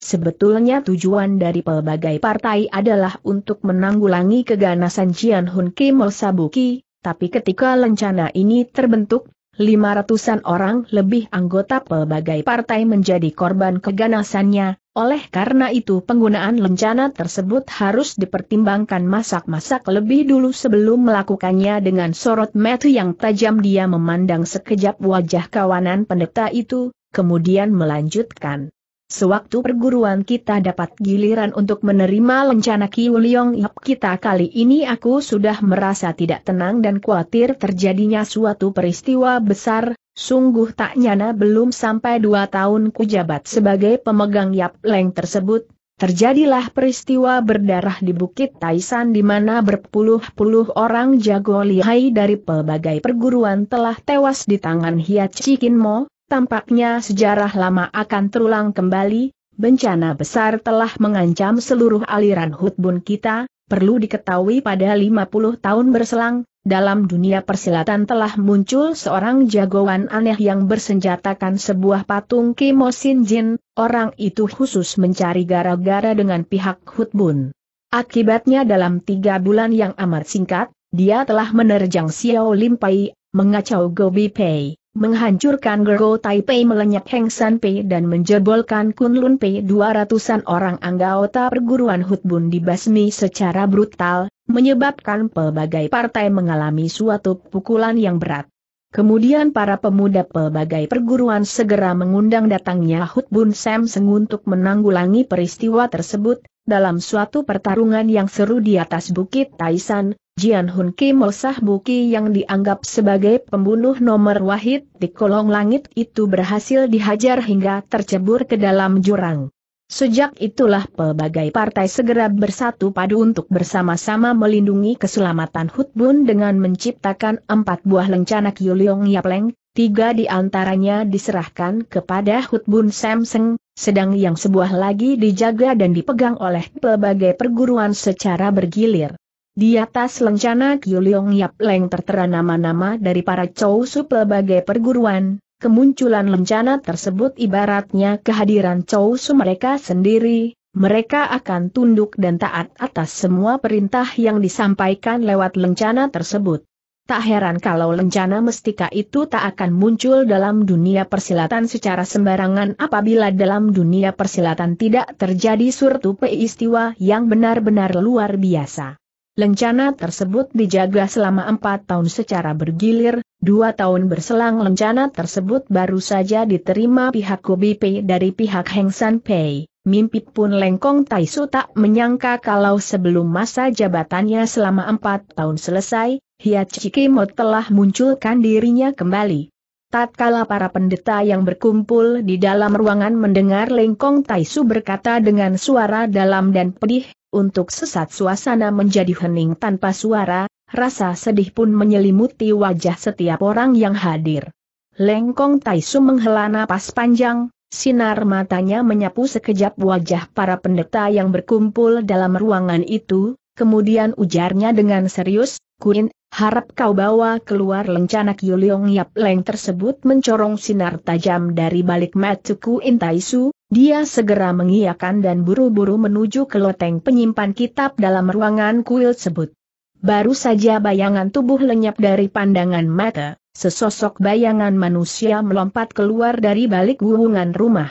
sebetulnya tujuan dari pelbagai partai adalah untuk menanggulangi keganasan Jian Hun Kimo Sabuki, tapi ketika lencana ini terbentuk, lima ratusan orang lebih anggota pelbagai partai menjadi korban keganasannya, oleh karena itu penggunaan lencana tersebut harus dipertimbangkan masak-masak lebih dulu sebelum melakukannya dengan sorot mata yang tajam dia memandang sekejap wajah kawanan pendeta itu, kemudian melanjutkan. Sewaktu perguruan kita dapat giliran untuk menerima lencana Kiuliong Yap kita kali ini aku sudah merasa tidak tenang dan khawatir terjadinya suatu peristiwa besar, sungguh tak nyana belum sampai dua tahun kujabat sebagai pemegang Yap Leng tersebut, Terjadilah peristiwa berdarah di Bukit Taisan di mana berpuluh-puluh orang jago lihai dari pelbagai perguruan telah tewas di tangan Cikin Mo. Tampaknya sejarah lama akan terulang kembali, bencana besar telah mengancam seluruh aliran hutbun kita, perlu diketahui pada 50 tahun berselang, dalam dunia persilatan telah muncul seorang jagoan aneh yang bersenjatakan sebuah patung Kimo Jin, orang itu khusus mencari gara-gara dengan pihak Hutbun. Akibatnya dalam tiga bulan yang amat singkat, dia telah menerjang Xiao Limpai, mengacau Gobi Pei menghancurkan Gergo Taipei melenyap Heng San Pei dan menjebolkan Kunlun Pei 200-an orang anggota perguruan Hutbun dibasmi secara brutal, menyebabkan pelbagai partai mengalami suatu pukulan yang berat. Kemudian para pemuda pelbagai perguruan segera mengundang datangnya Hutbun Sam Seng untuk menanggulangi peristiwa tersebut, dalam suatu pertarungan yang seru di atas Bukit Taisan, Jian Hun Ki Mosah Buki yang dianggap sebagai pembunuh nomor wahid di kolong langit itu berhasil dihajar hingga tercebur ke dalam jurang. Sejak itulah pelbagai partai segera bersatu padu untuk bersama-sama melindungi keselamatan Hutbun dengan menciptakan empat buah lencana Kyuliong Yapleng, tiga di antaranya diserahkan kepada Hutbun Samseng, sedang yang sebuah lagi dijaga dan dipegang oleh pelbagai perguruan secara bergilir. Di atas lencana Kyuliong Yap Leng tertera nama-nama dari para Su pelbagai perguruan, kemunculan lencana tersebut ibaratnya kehadiran Su mereka sendiri, mereka akan tunduk dan taat atas semua perintah yang disampaikan lewat lencana tersebut. Tak heran kalau lencana mestika itu tak akan muncul dalam dunia persilatan secara sembarangan apabila dalam dunia persilatan tidak terjadi suatu peristiwa yang benar-benar luar biasa. Lencana tersebut dijaga selama empat tahun secara bergilir, dua tahun berselang lencana tersebut baru saja diterima pihak Kobi Pei dari pihak Heng San Pei. Mimpi pun Lengkong Taisu tak menyangka kalau sebelum masa jabatannya selama empat tahun selesai, Hiat Cikimo telah munculkan dirinya kembali. Tatkala para pendeta yang berkumpul di dalam ruangan mendengar Lengkong Taisu berkata dengan suara dalam dan pedih, untuk sesat suasana menjadi hening tanpa suara, rasa sedih pun menyelimuti wajah setiap orang yang hadir. Lengkong Taisu menghela napas panjang, Sinar matanya menyapu sekejap wajah para pendeta yang berkumpul dalam ruangan itu, kemudian ujarnya dengan serius, Kuin, harap kau bawa keluar lencana Yuliong Yap Leng tersebut mencorong sinar tajam dari balik mata Kuin Taisu, dia segera mengiyakan dan buru-buru menuju ke loteng penyimpan kitab dalam ruangan kuil sebut. Baru saja bayangan tubuh lenyap dari pandangan mata, Sesosok bayangan manusia melompat keluar dari balik wuhungan rumah.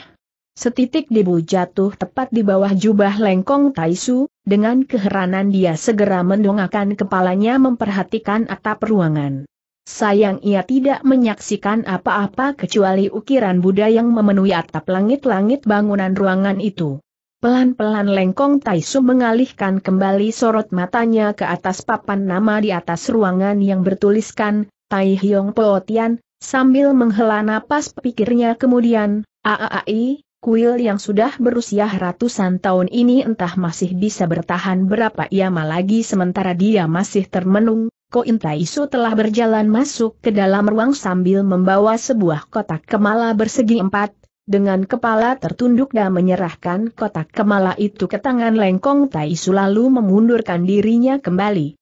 Setitik debu jatuh tepat di bawah jubah lengkong Taisu, dengan keheranan dia segera mendongakkan kepalanya memperhatikan atap ruangan. Sayang ia tidak menyaksikan apa-apa kecuali ukiran Buddha yang memenuhi atap langit-langit bangunan ruangan itu. Pelan-pelan lengkong Taisu mengalihkan kembali sorot matanya ke atas papan nama di atas ruangan yang bertuliskan, Tai Hiong Po Tian, sambil menghela napas pikirnya kemudian, Aai, kuil yang sudah berusia ratusan tahun ini entah masih bisa bertahan berapa ia lagi sementara dia masih termenung, Ko Koin Su telah berjalan masuk ke dalam ruang sambil membawa sebuah kotak kemala bersegi empat, dengan kepala tertunduk dan menyerahkan kotak kemala itu ke tangan Lengkong Su, lalu memundurkan dirinya kembali.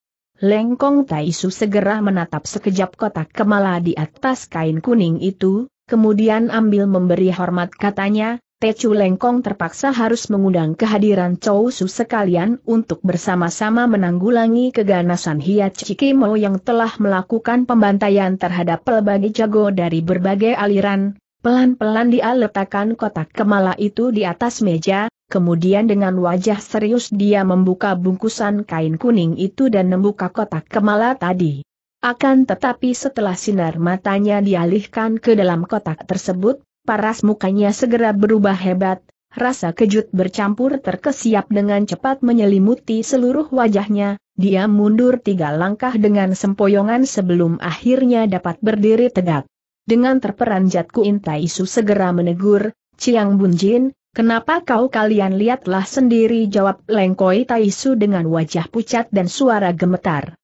Lengkong Taisu segera menatap sekejap kotak kemala di atas kain kuning itu, kemudian ambil memberi hormat katanya, Tecu Lengkong terpaksa harus mengundang kehadiran Chou Su sekalian untuk bersama-sama menanggulangi keganasan Hiat Chikimo yang telah melakukan pembantaian terhadap pelbagai jago dari berbagai aliran. Pelan-pelan dia letakkan kotak kemala itu di atas meja, Kemudian dengan wajah serius dia membuka bungkusan kain kuning itu dan membuka kotak kemala tadi. Akan tetapi setelah sinar matanya dialihkan ke dalam kotak tersebut, paras mukanya segera berubah hebat, rasa kejut bercampur terkesiap dengan cepat menyelimuti seluruh wajahnya, dia mundur tiga langkah dengan sempoyongan sebelum akhirnya dapat berdiri tegak. Dengan terperanjat Kuintai su segera menegur, Ciang Bunjin, Kenapa kau kalian lihatlah sendiri jawab Lengkoi Taisu dengan wajah pucat dan suara gemetar.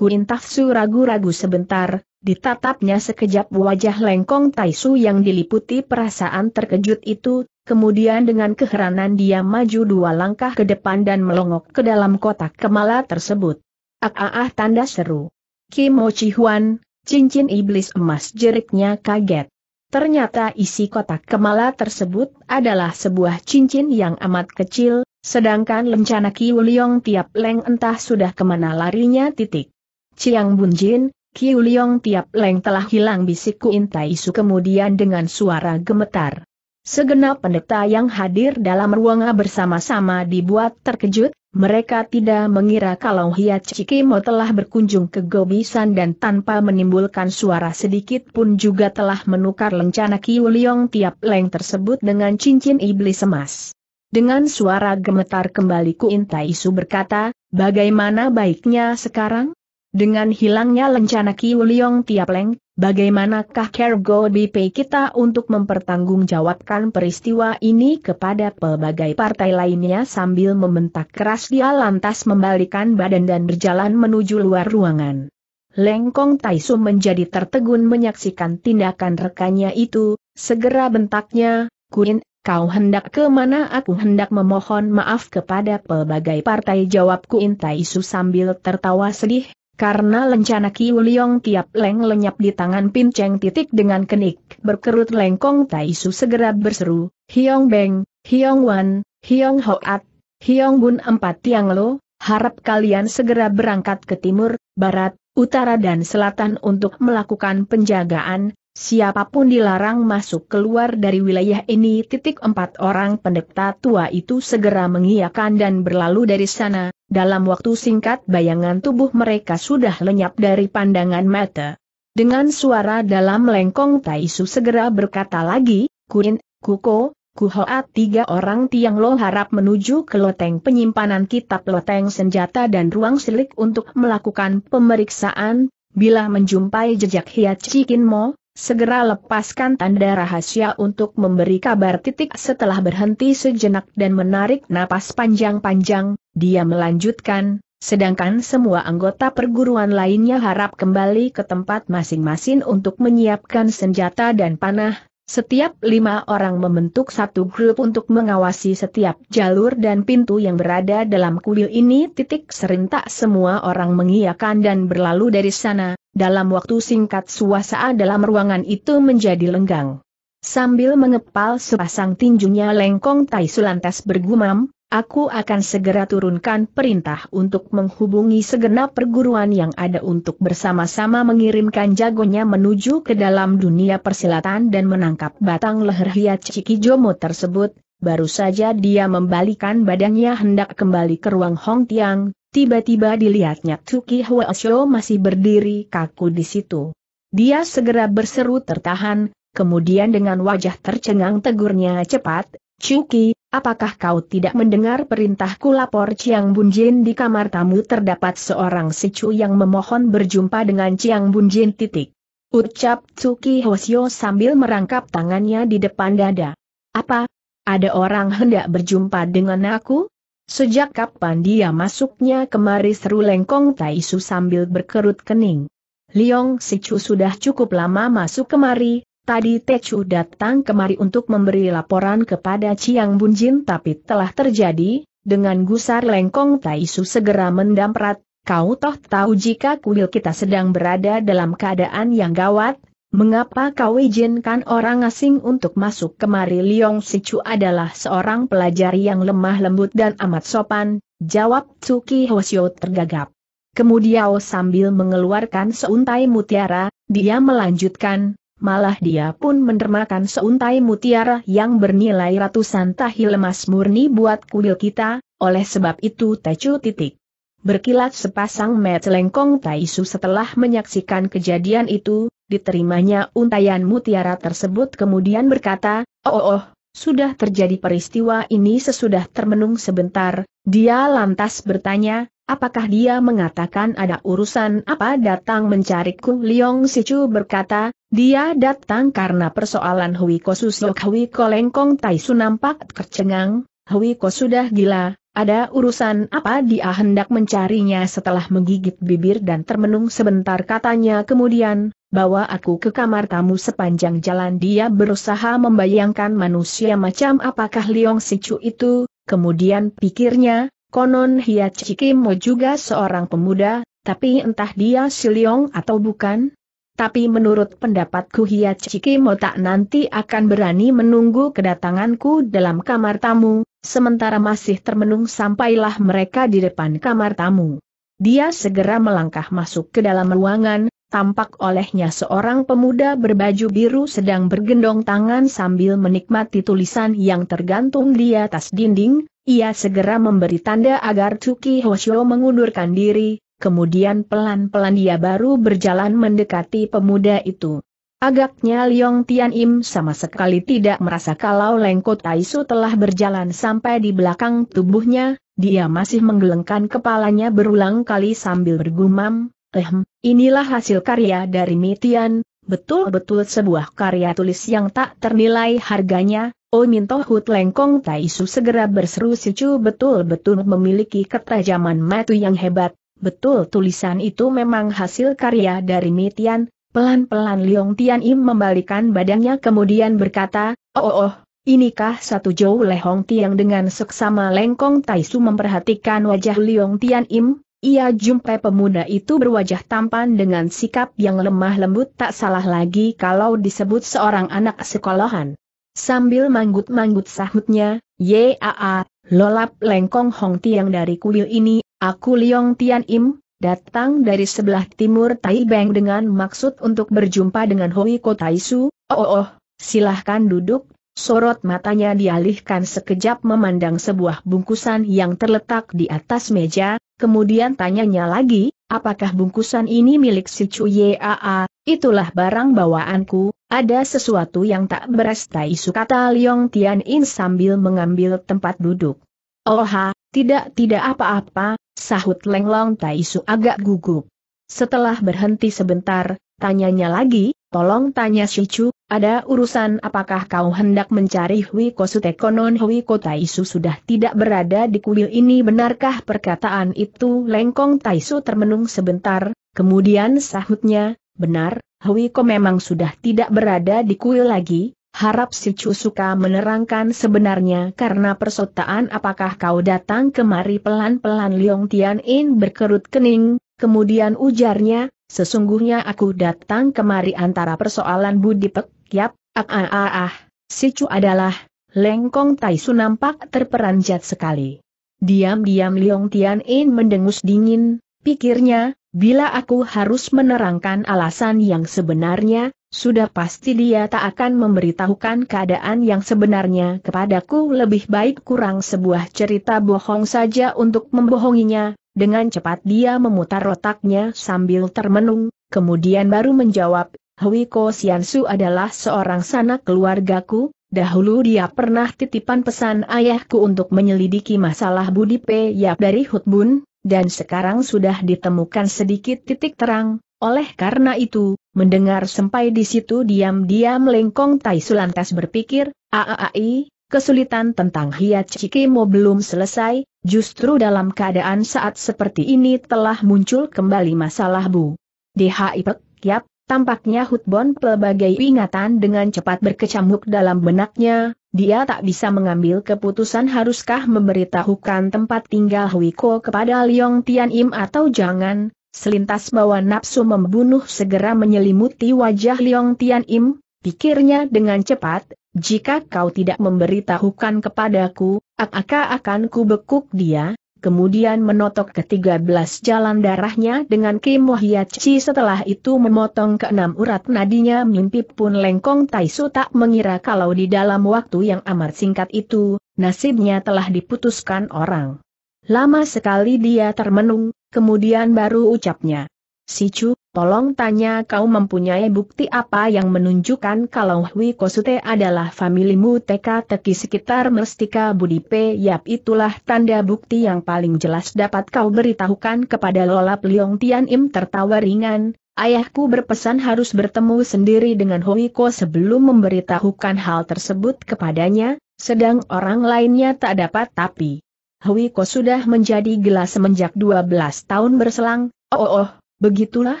Su ragu-ragu sebentar, ditatapnya sekejap wajah Lengkong Taisu yang diliputi perasaan terkejut itu, kemudian dengan keheranan dia maju dua langkah ke depan dan melongok ke dalam kotak kemala tersebut. Ah ah, ah tanda seru. Kimo Chihuan, cincin iblis emas jeriknya kaget. Ternyata isi kotak kemala tersebut adalah sebuah cincin yang amat kecil, sedangkan lencana Ki Liong tiap leng entah sudah kemana larinya titik. Ciang Bunjin, Ki Liong tiap leng telah hilang bisikku Intai isu kemudian dengan suara gemetar. Segenap pendeta yang hadir dalam ruangan bersama-sama dibuat terkejut, mereka tidak mengira kalau Cikimo telah berkunjung ke Gobisan dan tanpa menimbulkan suara sedikit pun juga telah menukar lencana Liong tiap leng tersebut dengan cincin iblis emas. Dengan suara gemetar kembali Kuintai Su berkata, bagaimana baiknya sekarang? Dengan hilangnya lencana Kiuliong Tiapleng, bagaimanakah Kergo BP kita untuk mempertanggungjawabkan peristiwa ini kepada pelbagai partai lainnya sambil membentak keras dia lantas membalikan badan dan berjalan menuju luar ruangan. Lengkong Taisu menjadi tertegun menyaksikan tindakan rekannya itu, segera bentaknya, Kuin, kau hendak ke mana aku hendak memohon maaf kepada pelbagai partai jawab Kuin Taisu sambil tertawa sedih, karena lencana Kiuliong tiap Leng lenyap di tangan Pinceng titik dengan kenik, berkerut lengkong Taisu segera berseru, Hiong Beng, Hiong Wan, Hiong Hoat, Hiong Bun empat tiang lo, harap kalian segera berangkat ke timur, barat, utara dan selatan untuk melakukan penjagaan, siapapun dilarang masuk keluar dari wilayah ini. Titik empat orang pendeta tua itu segera mengiyakan dan berlalu dari sana, dalam waktu singkat bayangan tubuh mereka sudah lenyap dari pandangan mata. Dengan suara dalam lengkong Taisu segera berkata lagi, Kuin, Kuko, Kuhoat tiga orang tiang lo harap menuju ke loteng penyimpanan kitab loteng senjata dan ruang silik untuk melakukan pemeriksaan, bila menjumpai jejak Hiat Mo segera lepaskan tanda rahasia untuk memberi kabar titik setelah berhenti sejenak dan menarik napas panjang-panjang, dia melanjutkan, sedangkan semua anggota perguruan lainnya harap kembali ke tempat masing-masing untuk menyiapkan senjata dan panah, setiap lima orang membentuk satu grup untuk mengawasi setiap jalur dan pintu yang berada dalam kuil ini. Titik serentak semua orang mengiyakan dan berlalu dari sana, dalam waktu singkat suasana dalam ruangan itu menjadi lenggang. Sambil mengepal sepasang tinjunya lengkong Tai Sulantas bergumam, aku akan segera turunkan perintah untuk menghubungi segenap perguruan yang ada untuk bersama-sama mengirimkan jagonya menuju ke dalam dunia persilatan dan menangkap batang leher hiat Cikijomo tersebut, baru saja dia membalikan badannya hendak kembali ke ruang Hong Tiang, tiba-tiba dilihatnya Tuki Hwa Shou masih berdiri kaku di situ. Dia segera berseru tertahan, kemudian dengan wajah tercengang tegurnya cepat, Cuki, apakah kau tidak mendengar perintahku lapor Chiang Jin di kamar tamu terdapat seorang sicu yang memohon berjumpa dengan Chiang Bunjin titik. Ucap Cuki Hwasyo sambil merangkap tangannya di depan dada. Apa, ada orang hendak berjumpa dengan aku? Sejak kapan dia masuknya kemari seru lengkong Taisu sambil berkerut kening. Liong Sichu sudah cukup lama masuk kemari, tadi Techu datang kemari untuk memberi laporan kepada Chiang Bunjin tapi telah terjadi, dengan gusar lengkong Taisu segera mendamprat, kau toh tahu jika kuil kita sedang berada dalam keadaan yang gawat, Mengapa kau izinkan orang asing untuk masuk kemari Liong Sichu adalah seorang pelajar yang lemah lembut dan amat sopan, jawab Tsuki Hoshio tergagap. Kemudian sambil mengeluarkan seuntai mutiara, dia melanjutkan, malah dia pun mendermakan seuntai mutiara yang bernilai ratusan tahil emas murni buat kuil kita, oleh sebab itu tecu titik berkilat sepasang lengkong Taisu setelah menyaksikan kejadian itu, diterimanya untayan mutiara tersebut kemudian berkata, oh, oh, oh, sudah terjadi peristiwa ini sesudah termenung sebentar, dia lantas bertanya, apakah dia mengatakan ada urusan apa datang mencariku? Liong Sichu berkata, dia datang karena persoalan Hui Kosusyok Hui Kolengkong Taisu nampak tercengang, Hui Ko sudah gila, ada urusan apa dia hendak mencarinya setelah menggigit bibir dan termenung sebentar katanya kemudian, bawa aku ke kamar tamu sepanjang jalan dia berusaha membayangkan manusia macam apakah Liong Sicu itu, kemudian pikirnya, konon Hia Cikimo juga seorang pemuda, tapi entah dia si Liong atau bukan. Tapi menurut pendapatku Hia Cikimo tak nanti akan berani menunggu kedatanganku dalam kamar tamu, sementara masih termenung sampailah mereka di depan kamar tamu. Dia segera melangkah masuk ke dalam ruangan, tampak olehnya seorang pemuda berbaju biru sedang bergendong tangan sambil menikmati tulisan yang tergantung di atas dinding, ia segera memberi tanda agar Tsuki Hoshio mengundurkan diri, kemudian pelan-pelan dia baru berjalan mendekati pemuda itu. Agaknya Liong Tian Im sama sekali tidak merasa kalau lengkot Aisu telah berjalan sampai di belakang tubuhnya, dia masih menggelengkan kepalanya berulang kali sambil bergumam, ehm, inilah hasil karya dari Mitian, betul-betul sebuah karya tulis yang tak ternilai harganya, Oh Minto Hut Lengkong Taisu segera berseru Sicu betul-betul memiliki ketajaman matu yang hebat, betul tulisan itu memang hasil karya dari Mitian, Pelan-pelan Liong Tian Im membalikan badannya kemudian berkata, Oh oh, oh inikah satu Jou Lehong Tiang dengan seksama lengkong Taisu memperhatikan wajah Liong Tian Im? Ia jumpai pemuda itu berwajah tampan dengan sikap yang lemah lembut tak salah lagi kalau disebut seorang anak sekolahan. Sambil manggut-manggut sahutnya, Yaa, lolap lengkong Hong Tiang dari kuil ini, aku Liong Tian Im, datang dari sebelah timur Taibeng dengan maksud untuk berjumpa dengan Hoi Kotaisu, oh oh, oh silahkan duduk, sorot matanya dialihkan sekejap memandang sebuah bungkusan yang terletak di atas meja, kemudian tanyanya lagi, apakah bungkusan ini milik si Chu Yaa, itulah barang bawaanku, ada sesuatu yang tak beres Taisu kata Liong Tian In sambil mengambil tempat duduk. Oh ha, tidak tidak apa-apa, sahut Lenglong Taisu agak gugup. Setelah berhenti sebentar, tanyanya lagi, tolong tanya Si Shichu, ada urusan apakah kau hendak mencari Hui Kosute konon Hui Su sudah tidak berada di kuil ini benarkah perkataan itu Lengkong Taisu termenung sebentar, kemudian sahutnya, benar, Hui Ko memang sudah tidak berada di kuil lagi, Harap si suka menerangkan sebenarnya karena persotaan apakah kau datang kemari pelan-pelan Liong Tian In berkerut kening, kemudian ujarnya, sesungguhnya aku datang kemari antara persoalan Budi Pek, yap, ah ah ah ah, si Cu adalah, Lengkong Tai Su nampak terperanjat sekali. Diam-diam Liong Tian In mendengus dingin, pikirnya, bila aku harus menerangkan alasan yang sebenarnya, sudah pasti dia tak akan memberitahukan keadaan yang sebenarnya kepadaku lebih baik kurang sebuah cerita bohong saja untuk membohonginya, dengan cepat dia memutar otaknya sambil termenung, kemudian baru menjawab, Hui Ko Siansu adalah seorang sanak keluargaku, dahulu dia pernah titipan pesan ayahku untuk menyelidiki masalah Budi Pe Yap dari Hutbun, dan sekarang sudah ditemukan sedikit titik terang, oleh karena itu, mendengar sampai di situ diam-diam Lengkong Tai Sulantas berpikir, aai, kesulitan tentang Hiat Cikimo belum selesai, justru dalam keadaan saat seperti ini telah muncul kembali masalah Bu. DHI Pek, yap, Tampaknya Hutbon pelbagai ingatan dengan cepat berkecamuk dalam benaknya, dia tak bisa mengambil keputusan haruskah memberitahukan tempat tinggal Huiko kepada Liong Tian Im atau jangan, Selintas bawa nafsu membunuh segera menyelimuti wajah Liong Tian Im, pikirnya dengan cepat, jika kau tidak memberitahukan kepadaku, aka akan kubekuk dia, kemudian menotok ke-13 jalan darahnya dengan Kim Wahyachi setelah itu memotong ke enam urat nadinya mimpi pun Lengkong Taisu tak mengira kalau di dalam waktu yang amat singkat itu, nasibnya telah diputuskan orang. Lama sekali dia termenung, kemudian baru ucapnya. Si Sicu, tolong tanya kau mempunyai bukti apa yang menunjukkan kalau Hui Kosute adalah familimu teka-teki sekitar Mestika Budi P. Yap itulah tanda bukti yang paling jelas dapat kau beritahukan kepada Lola Pliong Tian Im tertawa ringan, ayahku berpesan harus bertemu sendiri dengan Ko sebelum memberitahukan hal tersebut kepadanya, sedang orang lainnya tak dapat tapi. Hui Ko sudah menjadi gelas semenjak 12 tahun berselang, oh oh, oh begitulah?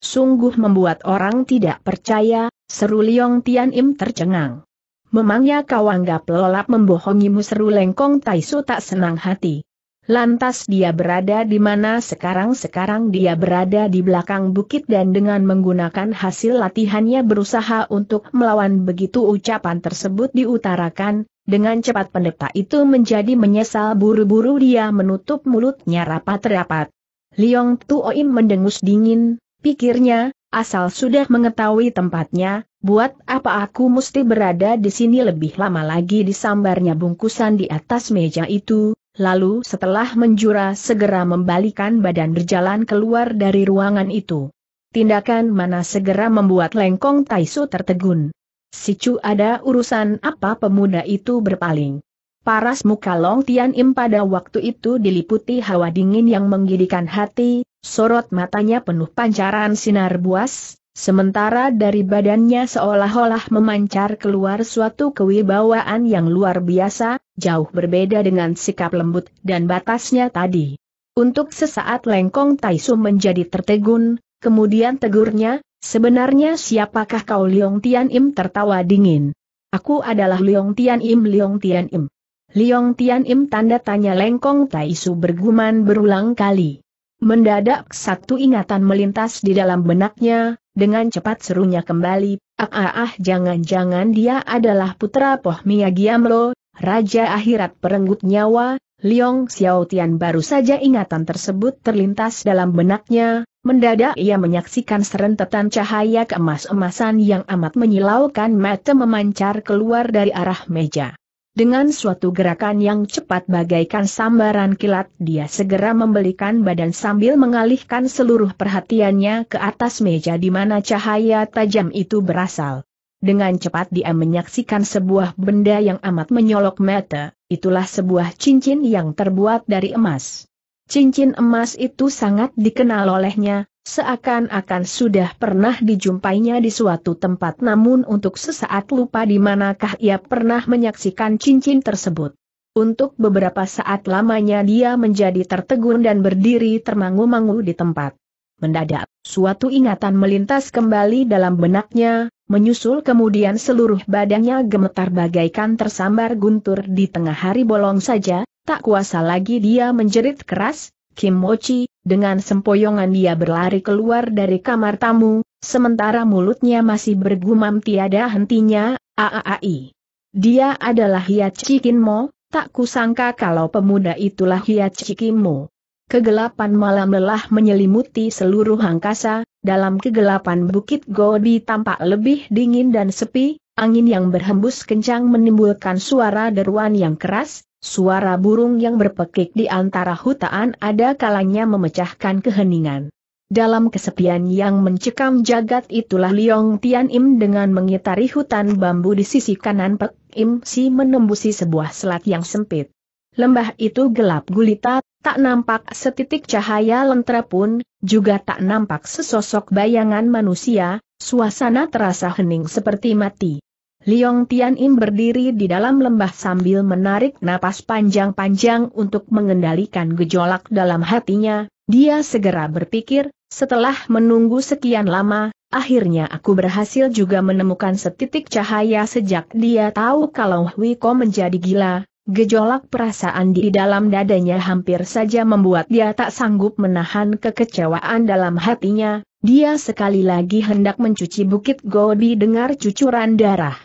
Sungguh membuat orang tidak percaya, seru Liong Tian Im tercengang. Memangnya kau anggap lelap membohongimu seru Lengkong Taisu tak senang hati. Lantas dia berada di mana sekarang-sekarang dia berada di belakang bukit dan dengan menggunakan hasil latihannya berusaha untuk melawan begitu ucapan tersebut diutarakan, dengan cepat pendeta itu menjadi menyesal buru-buru dia menutup mulutnya rapat-rapat. Liong Tuoim mendengus dingin, pikirnya, asal sudah mengetahui tempatnya, buat apa aku mesti berada di sini lebih lama lagi disambarnya bungkusan di atas meja itu, lalu setelah menjura segera membalikan badan berjalan keluar dari ruangan itu. Tindakan mana segera membuat Lengkong Taisu tertegun. Sicu ada urusan apa pemuda itu berpaling. Paras muka Long Tian Im pada waktu itu diliputi hawa dingin yang menggidikan hati, sorot matanya penuh pancaran sinar buas, Sementara dari badannya seolah-olah memancar keluar suatu kewibawaan yang luar biasa, jauh berbeda dengan sikap lembut dan batasnya tadi. Untuk sesaat Lengkong Taisu menjadi tertegun, kemudian tegurnya, sebenarnya siapakah kau Liong Tian Im tertawa dingin? Aku adalah Liong Tian Im Liong Tian Im. Liong Tian Im tanda tanya Lengkong Taisu berguman berulang kali. Mendadak satu ingatan melintas di dalam benaknya, dengan cepat serunya kembali, ah ah, ah jangan-jangan dia adalah putra Poh Mia Giamlo, Raja Akhirat Perenggut Nyawa, Liong Xiaotian baru saja ingatan tersebut terlintas dalam benaknya, mendadak ia menyaksikan serentetan cahaya keemas-emasan yang amat menyilaukan mata memancar keluar dari arah meja. Dengan suatu gerakan yang cepat bagaikan sambaran kilat dia segera membelikan badan sambil mengalihkan seluruh perhatiannya ke atas meja di mana cahaya tajam itu berasal. Dengan cepat dia menyaksikan sebuah benda yang amat menyolok mata, itulah sebuah cincin yang terbuat dari emas. Cincin emas itu sangat dikenal olehnya, seakan-akan sudah pernah dijumpainya di suatu tempat namun untuk sesaat lupa di manakah ia pernah menyaksikan cincin tersebut. Untuk beberapa saat lamanya dia menjadi tertegun dan berdiri termangu-mangu di tempat. Mendadak, suatu ingatan melintas kembali dalam benaknya, menyusul kemudian seluruh badannya gemetar bagaikan tersambar guntur di tengah hari bolong saja, Tak kuasa lagi dia menjerit keras, Kim Mochi, dengan sempoyongan dia berlari keluar dari kamar tamu, sementara mulutnya masih bergumam tiada hentinya, aaai. Dia adalah Hiachi Kinmo, tak kusangka kalau pemuda itulah Hiachi Kinmo. Kegelapan malam lelah menyelimuti seluruh angkasa, dalam kegelapan bukit Gobi tampak lebih dingin dan sepi, angin yang berhembus kencang menimbulkan suara deruan yang keras, Suara burung yang berpekik di antara hutan ada kalanya memecahkan keheningan. Dalam kesepian yang mencekam jagat itulah Liong Tian Im dengan mengitari hutan bambu di sisi kanan Pek Im Si menembusi sebuah selat yang sempit. Lembah itu gelap gulita, tak nampak setitik cahaya lentera pun, juga tak nampak sesosok bayangan manusia, suasana terasa hening seperti mati. Liong Tian Im berdiri di dalam lembah sambil menarik napas panjang-panjang untuk mengendalikan gejolak dalam hatinya, dia segera berpikir, setelah menunggu sekian lama, akhirnya aku berhasil juga menemukan setitik cahaya sejak dia tahu kalau Hui Ko menjadi gila, gejolak perasaan di dalam dadanya hampir saja membuat dia tak sanggup menahan kekecewaan dalam hatinya, dia sekali lagi hendak mencuci bukit Gobi dengar cucuran darah.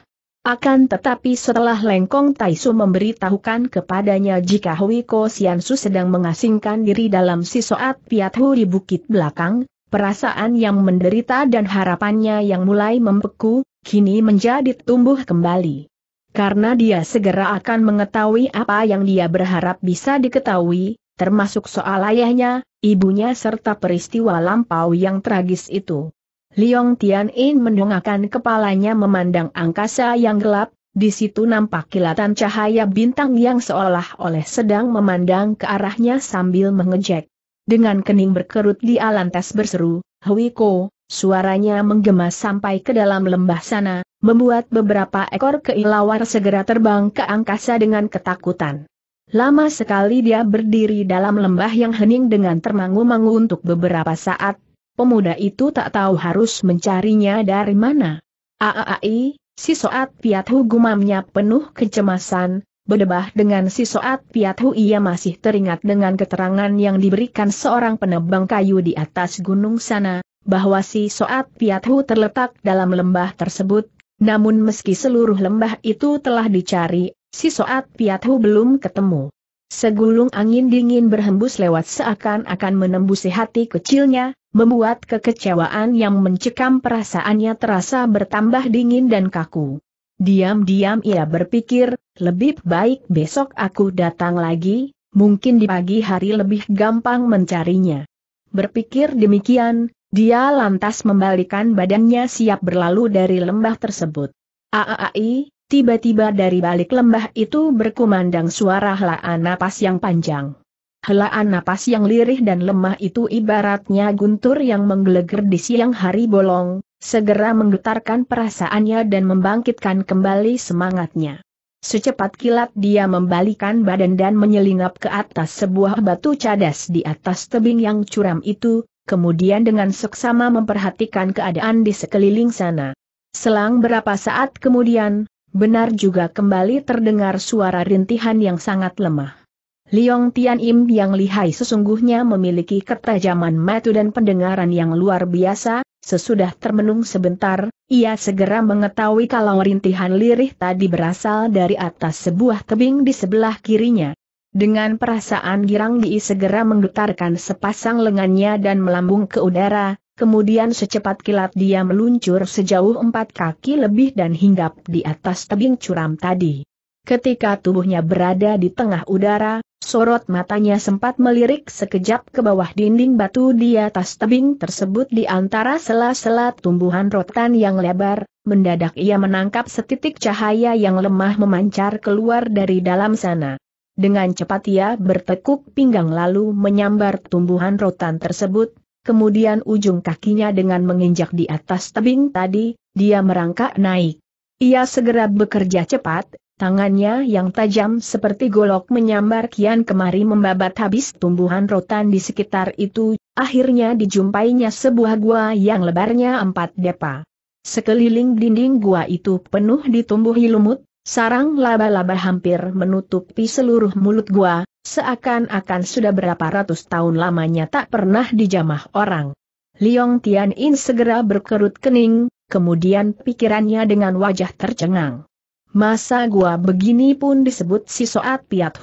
Akan tetapi setelah Lengkong Taisu memberitahukan kepadanya jika Hui Ko Siansu sedang mengasingkan diri dalam sisoat Piathu di bukit belakang, perasaan yang menderita dan harapannya yang mulai membeku, kini menjadi tumbuh kembali. Karena dia segera akan mengetahui apa yang dia berharap bisa diketahui, termasuk soal ayahnya, ibunya serta peristiwa lampau yang tragis itu. Liong Tian In mendongakkan kepalanya memandang angkasa yang gelap, di situ nampak kilatan cahaya bintang yang seolah-olah sedang memandang ke arahnya sambil mengejek. Dengan kening berkerut dia lantas berseru, "Hui Ko!" suaranya menggema sampai ke dalam lembah sana, membuat beberapa ekor keilawar segera terbang ke angkasa dengan ketakutan. Lama sekali dia berdiri dalam lembah yang hening dengan termangu-mangu untuk beberapa saat, pemuda itu tak tahu harus mencarinya dari mana. Aaai, si Soat Piatu gumamnya penuh kecemasan, berdebah dengan si Soat Piatu ia masih teringat dengan keterangan yang diberikan seorang penebang kayu di atas gunung sana, bahwa si Soat Piatu terletak dalam lembah tersebut, namun meski seluruh lembah itu telah dicari, si Soat Piatu belum ketemu. Segulung angin dingin berhembus lewat seakan-akan menembusi hati kecilnya, membuat kekecewaan yang mencekam perasaannya terasa bertambah dingin dan kaku. Diam-diam ia berpikir, lebih baik besok aku datang lagi, mungkin di pagi hari lebih gampang mencarinya. Berpikir demikian, dia lantas membalikan badannya siap berlalu dari lembah tersebut. Aaai, Tiba-tiba dari balik lembah itu berkumandang suara helaan napas yang panjang. Helaan napas yang lirih dan lemah itu ibaratnya guntur yang menggelegar di siang hari bolong, segera menggetarkan perasaannya dan membangkitkan kembali semangatnya. Secepat kilat dia membalikan badan dan menyelinap ke atas sebuah batu cadas di atas tebing yang curam itu, kemudian dengan seksama memperhatikan keadaan di sekeliling sana. Selang berapa saat kemudian, Benar juga kembali terdengar suara rintihan yang sangat lemah. Liong Tian Im yang lihai sesungguhnya memiliki ketajaman mata dan pendengaran yang luar biasa, sesudah termenung sebentar, ia segera mengetahui kalau rintihan lirih tadi berasal dari atas sebuah tebing di sebelah kirinya. Dengan perasaan girang dia segera menggetarkan sepasang lengannya dan melambung ke udara, Kemudian secepat kilat dia meluncur sejauh empat kaki lebih dan hinggap di atas tebing curam tadi. Ketika tubuhnya berada di tengah udara, sorot matanya sempat melirik sekejap ke bawah dinding batu di atas tebing tersebut di antara sela-sela tumbuhan rotan yang lebar, mendadak ia menangkap setitik cahaya yang lemah memancar keluar dari dalam sana. Dengan cepat ia bertekuk pinggang lalu menyambar tumbuhan rotan tersebut, kemudian ujung kakinya dengan menginjak di atas tebing tadi, dia merangkak naik. Ia segera bekerja cepat, tangannya yang tajam seperti golok menyambar kian kemari membabat habis tumbuhan rotan di sekitar itu, akhirnya dijumpainya sebuah gua yang lebarnya empat depa. Sekeliling dinding gua itu penuh ditumbuhi lumut, sarang laba-laba hampir menutupi seluruh mulut gua, Seakan-akan sudah berapa ratus tahun lamanya tak pernah dijamah orang. Liong Tian In segera berkerut kening, kemudian pikirannya dengan wajah tercengang. Masa gua begini pun disebut si Soat Piat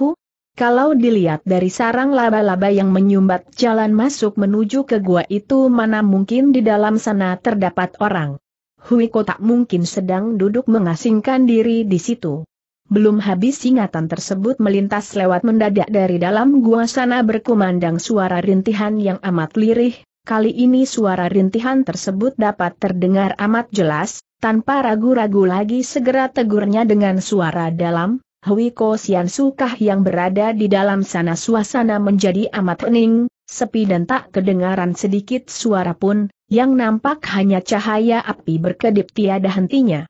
Kalau dilihat dari sarang laba-laba yang menyumbat jalan masuk menuju ke gua itu mana mungkin di dalam sana terdapat orang. Hui tak mungkin sedang duduk mengasingkan diri di situ. Belum habis ingatan tersebut melintas lewat mendadak dari dalam gua sana berkumandang suara rintihan yang amat lirih, kali ini suara rintihan tersebut dapat terdengar amat jelas, tanpa ragu-ragu lagi segera tegurnya dengan suara dalam, Hui Ko Sian Sukah yang berada di dalam sana suasana menjadi amat hening, sepi dan tak kedengaran sedikit suara pun, yang nampak hanya cahaya api berkedip tiada hentinya.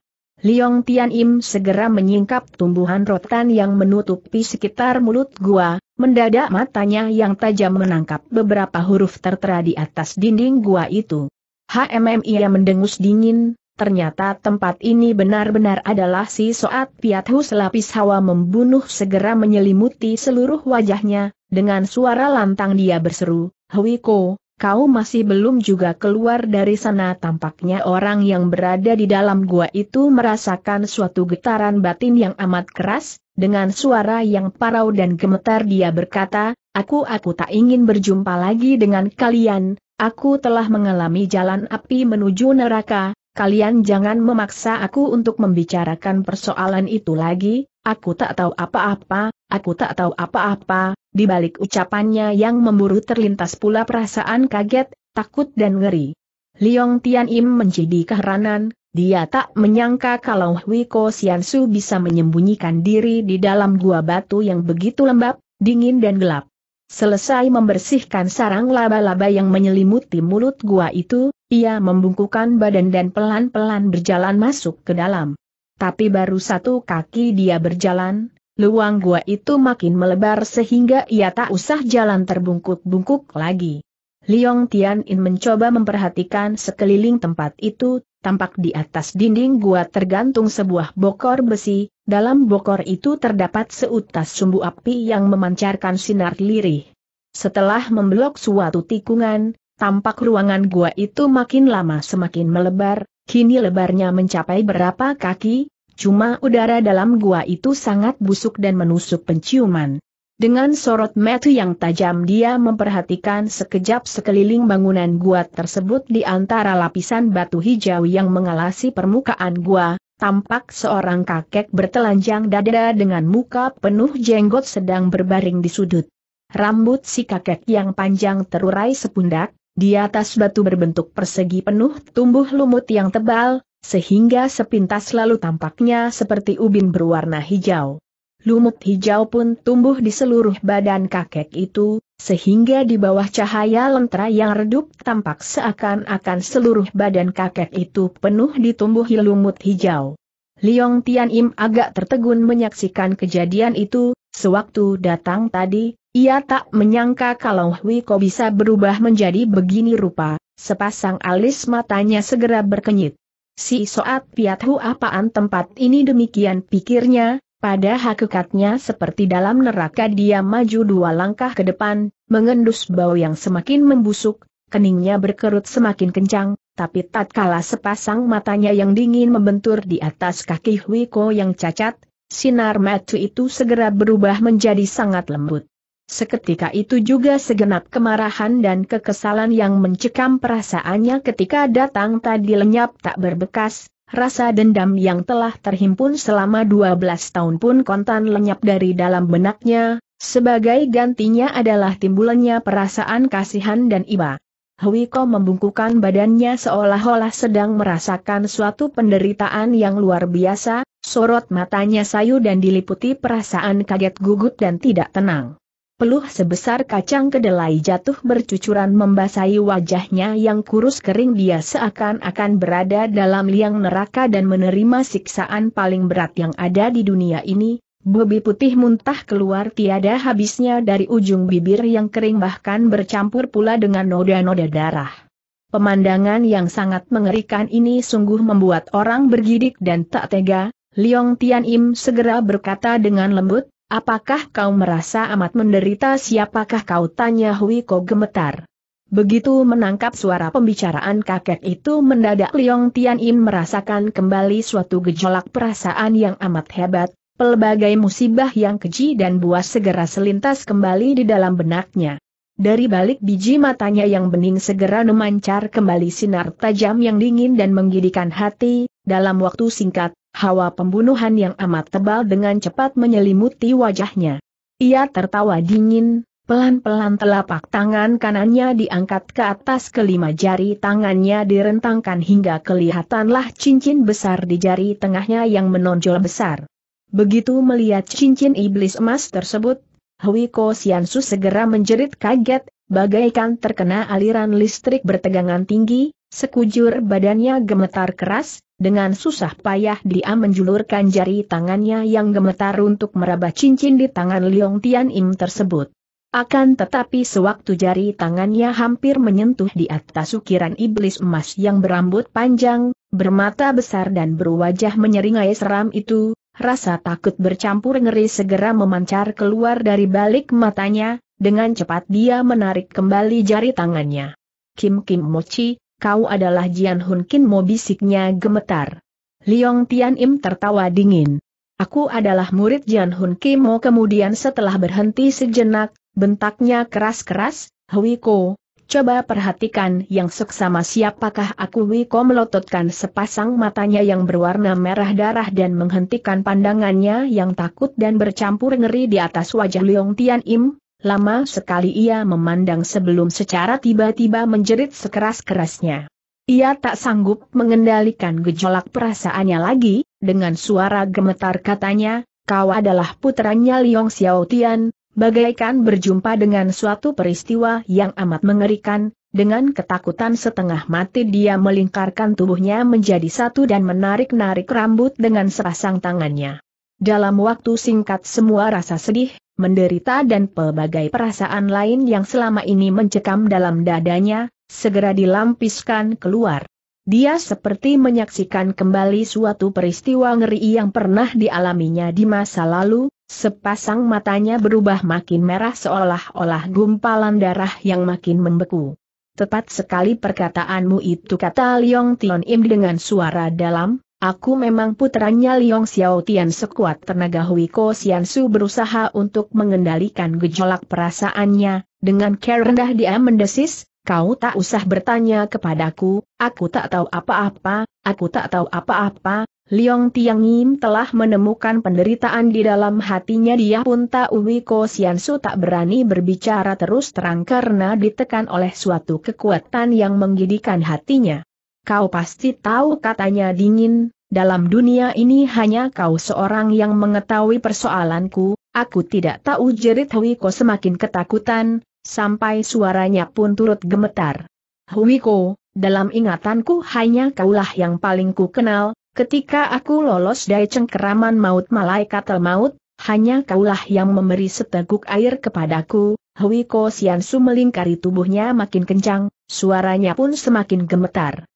Liong Tian Im segera menyingkap tumbuhan rotan yang menutupi sekitar mulut gua, mendadak matanya yang tajam menangkap beberapa huruf tertera di atas dinding gua itu. HMM ia mendengus dingin, ternyata tempat ini benar-benar adalah si Soat hus lapis hawa membunuh segera menyelimuti seluruh wajahnya, dengan suara lantang dia berseru, Hui Ko kau masih belum juga keluar dari sana tampaknya orang yang berada di dalam gua itu merasakan suatu getaran batin yang amat keras, dengan suara yang parau dan gemetar dia berkata, aku aku tak ingin berjumpa lagi dengan kalian, aku telah mengalami jalan api menuju neraka, kalian jangan memaksa aku untuk membicarakan persoalan itu lagi, aku tak tahu apa-apa, aku tak tahu apa-apa, di balik ucapannya yang memburu terlintas pula perasaan kaget, takut dan ngeri. Liong Tian Im menjadi keheranan, dia tak menyangka kalau Hui Ko Sian Su bisa menyembunyikan diri di dalam gua batu yang begitu lembab, dingin dan gelap. Selesai membersihkan sarang laba-laba yang menyelimuti mulut gua itu, ia membungkukan badan dan pelan-pelan berjalan masuk ke dalam. Tapi baru satu kaki dia berjalan, Luang gua itu makin melebar sehingga ia tak usah jalan terbungkuk-bungkuk lagi. Liong Tianin mencoba memperhatikan sekeliling tempat itu, tampak di atas dinding gua tergantung sebuah bokor besi, dalam bokor itu terdapat seutas sumbu api yang memancarkan sinar lirih. Setelah memblok suatu tikungan, tampak ruangan gua itu makin lama semakin melebar, kini lebarnya mencapai berapa kaki, cuma udara dalam gua itu sangat busuk dan menusuk penciuman. Dengan sorot mata yang tajam dia memperhatikan sekejap sekeliling bangunan gua tersebut di antara lapisan batu hijau yang mengalasi permukaan gua, tampak seorang kakek bertelanjang dada dengan muka penuh jenggot sedang berbaring di sudut. Rambut si kakek yang panjang terurai sepundak, di atas batu berbentuk persegi penuh tumbuh lumut yang tebal, sehingga sepintas lalu tampaknya seperti ubin berwarna hijau. Lumut hijau pun tumbuh di seluruh badan kakek itu, sehingga di bawah cahaya lentera yang redup tampak seakan-akan seluruh badan kakek itu penuh ditumbuhi lumut hijau. Liong Tian Im agak tertegun menyaksikan kejadian itu, sewaktu datang tadi, ia tak menyangka kalau Hui Ko bisa berubah menjadi begini rupa, sepasang alis matanya segera berkenyit. Si Soat piatu apaan tempat ini demikian pikirnya, pada hakikatnya seperti dalam neraka dia maju dua langkah ke depan, mengendus bau yang semakin membusuk, keningnya berkerut semakin kencang, tapi tatkala sepasang matanya yang dingin membentur di atas kaki Huiko yang cacat, sinar matu itu segera berubah menjadi sangat lembut. Seketika itu juga segenap kemarahan dan kekesalan yang mencekam perasaannya ketika datang tadi lenyap tak berbekas, Rasa dendam yang telah terhimpun selama 12 tahun pun kontan lenyap dari dalam benaknya, sebagai gantinya adalah timbulannya perasaan kasihan dan iba. Hwiko membungkukan badannya seolah-olah sedang merasakan suatu penderitaan yang luar biasa, sorot matanya sayu dan diliputi perasaan kaget gugut dan tidak tenang. Peluh sebesar kacang kedelai jatuh bercucuran membasahi wajahnya yang kurus kering dia seakan-akan berada dalam liang neraka dan menerima siksaan paling berat yang ada di dunia ini. Bobi putih muntah keluar tiada habisnya dari ujung bibir yang kering bahkan bercampur pula dengan noda-noda darah. Pemandangan yang sangat mengerikan ini sungguh membuat orang bergidik dan tak tega, Liong Tian Im segera berkata dengan lembut, Apakah kau merasa amat menderita siapakah kau tanya Hui Ko gemetar. Begitu menangkap suara pembicaraan kakek itu mendadak Liong Tian In merasakan kembali suatu gejolak perasaan yang amat hebat, pelbagai musibah yang keji dan buas segera selintas kembali di dalam benaknya. Dari balik biji matanya yang bening segera memancar kembali sinar tajam yang dingin dan menggidikan hati, dalam waktu singkat, hawa pembunuhan yang amat tebal dengan cepat menyelimuti wajahnya. Ia tertawa dingin, pelan-pelan telapak tangan kanannya diangkat ke atas kelima jari tangannya direntangkan hingga kelihatanlah cincin besar di jari tengahnya yang menonjol besar. Begitu melihat cincin iblis emas tersebut, Hui Ko Siansu segera menjerit kaget, bagaikan terkena aliran listrik bertegangan tinggi, Sekujur badannya gemetar keras, dengan susah payah dia menjulurkan jari tangannya yang gemetar untuk meraba cincin di tangan Liong Tian Im tersebut. Akan tetapi sewaktu jari tangannya hampir menyentuh di atas ukiran iblis emas yang berambut panjang, bermata besar dan berwajah menyeringai seram itu, rasa takut bercampur ngeri segera memancar keluar dari balik matanya, dengan cepat dia menarik kembali jari tangannya. Kim Kim Mochi, kau adalah Jian Hun Kin Mo bisiknya gemetar. Liong Tian Im tertawa dingin. Aku adalah murid Jian Hun Kim Mo kemudian setelah berhenti sejenak, bentaknya keras-keras, Huiko, coba perhatikan yang seksama siapakah aku Huiko melototkan sepasang matanya yang berwarna merah darah dan menghentikan pandangannya yang takut dan bercampur ngeri di atas wajah Liong Tian Im, Lama sekali ia memandang sebelum secara tiba-tiba menjerit sekeras-kerasnya. Ia tak sanggup mengendalikan gejolak perasaannya lagi, dengan suara gemetar katanya, kau adalah putranya Liong Xiaotian, bagaikan berjumpa dengan suatu peristiwa yang amat mengerikan, dengan ketakutan setengah mati dia melingkarkan tubuhnya menjadi satu dan menarik-narik rambut dengan serasang tangannya. Dalam waktu singkat semua rasa sedih, menderita dan pelbagai perasaan lain yang selama ini mencekam dalam dadanya, segera dilampiskan keluar. Dia seperti menyaksikan kembali suatu peristiwa ngeri yang pernah dialaminya di masa lalu, sepasang matanya berubah makin merah seolah-olah gumpalan darah yang makin membeku. Tepat sekali perkataanmu itu kata Leong Tion Im dengan suara dalam, Aku memang putranya Liong Xiao Tian sekuat tenaga Hui Ko Xian Su berusaha untuk mengendalikan gejolak perasaannya, dengan care rendah dia mendesis, kau tak usah bertanya kepadaku, aku tak tahu apa-apa, aku tak tahu apa-apa, Liong Tiangim telah menemukan penderitaan di dalam hatinya dia pun tak Ko Wiko Su tak berani berbicara terus terang karena ditekan oleh suatu kekuatan yang menggidikan hatinya. Kau pasti tahu katanya dingin, dalam dunia ini hanya kau seorang yang mengetahui persoalanku, aku tidak tahu jerit Huiko semakin ketakutan, sampai suaranya pun turut gemetar. Huiko, dalam ingatanku hanya kaulah yang paling ku kenal, ketika aku lolos dari cengkeraman maut malaikat maut, hanya kaulah yang memberi seteguk air kepadaku, Huiko Siansu melingkari tubuhnya makin kencang, suaranya pun semakin gemetar.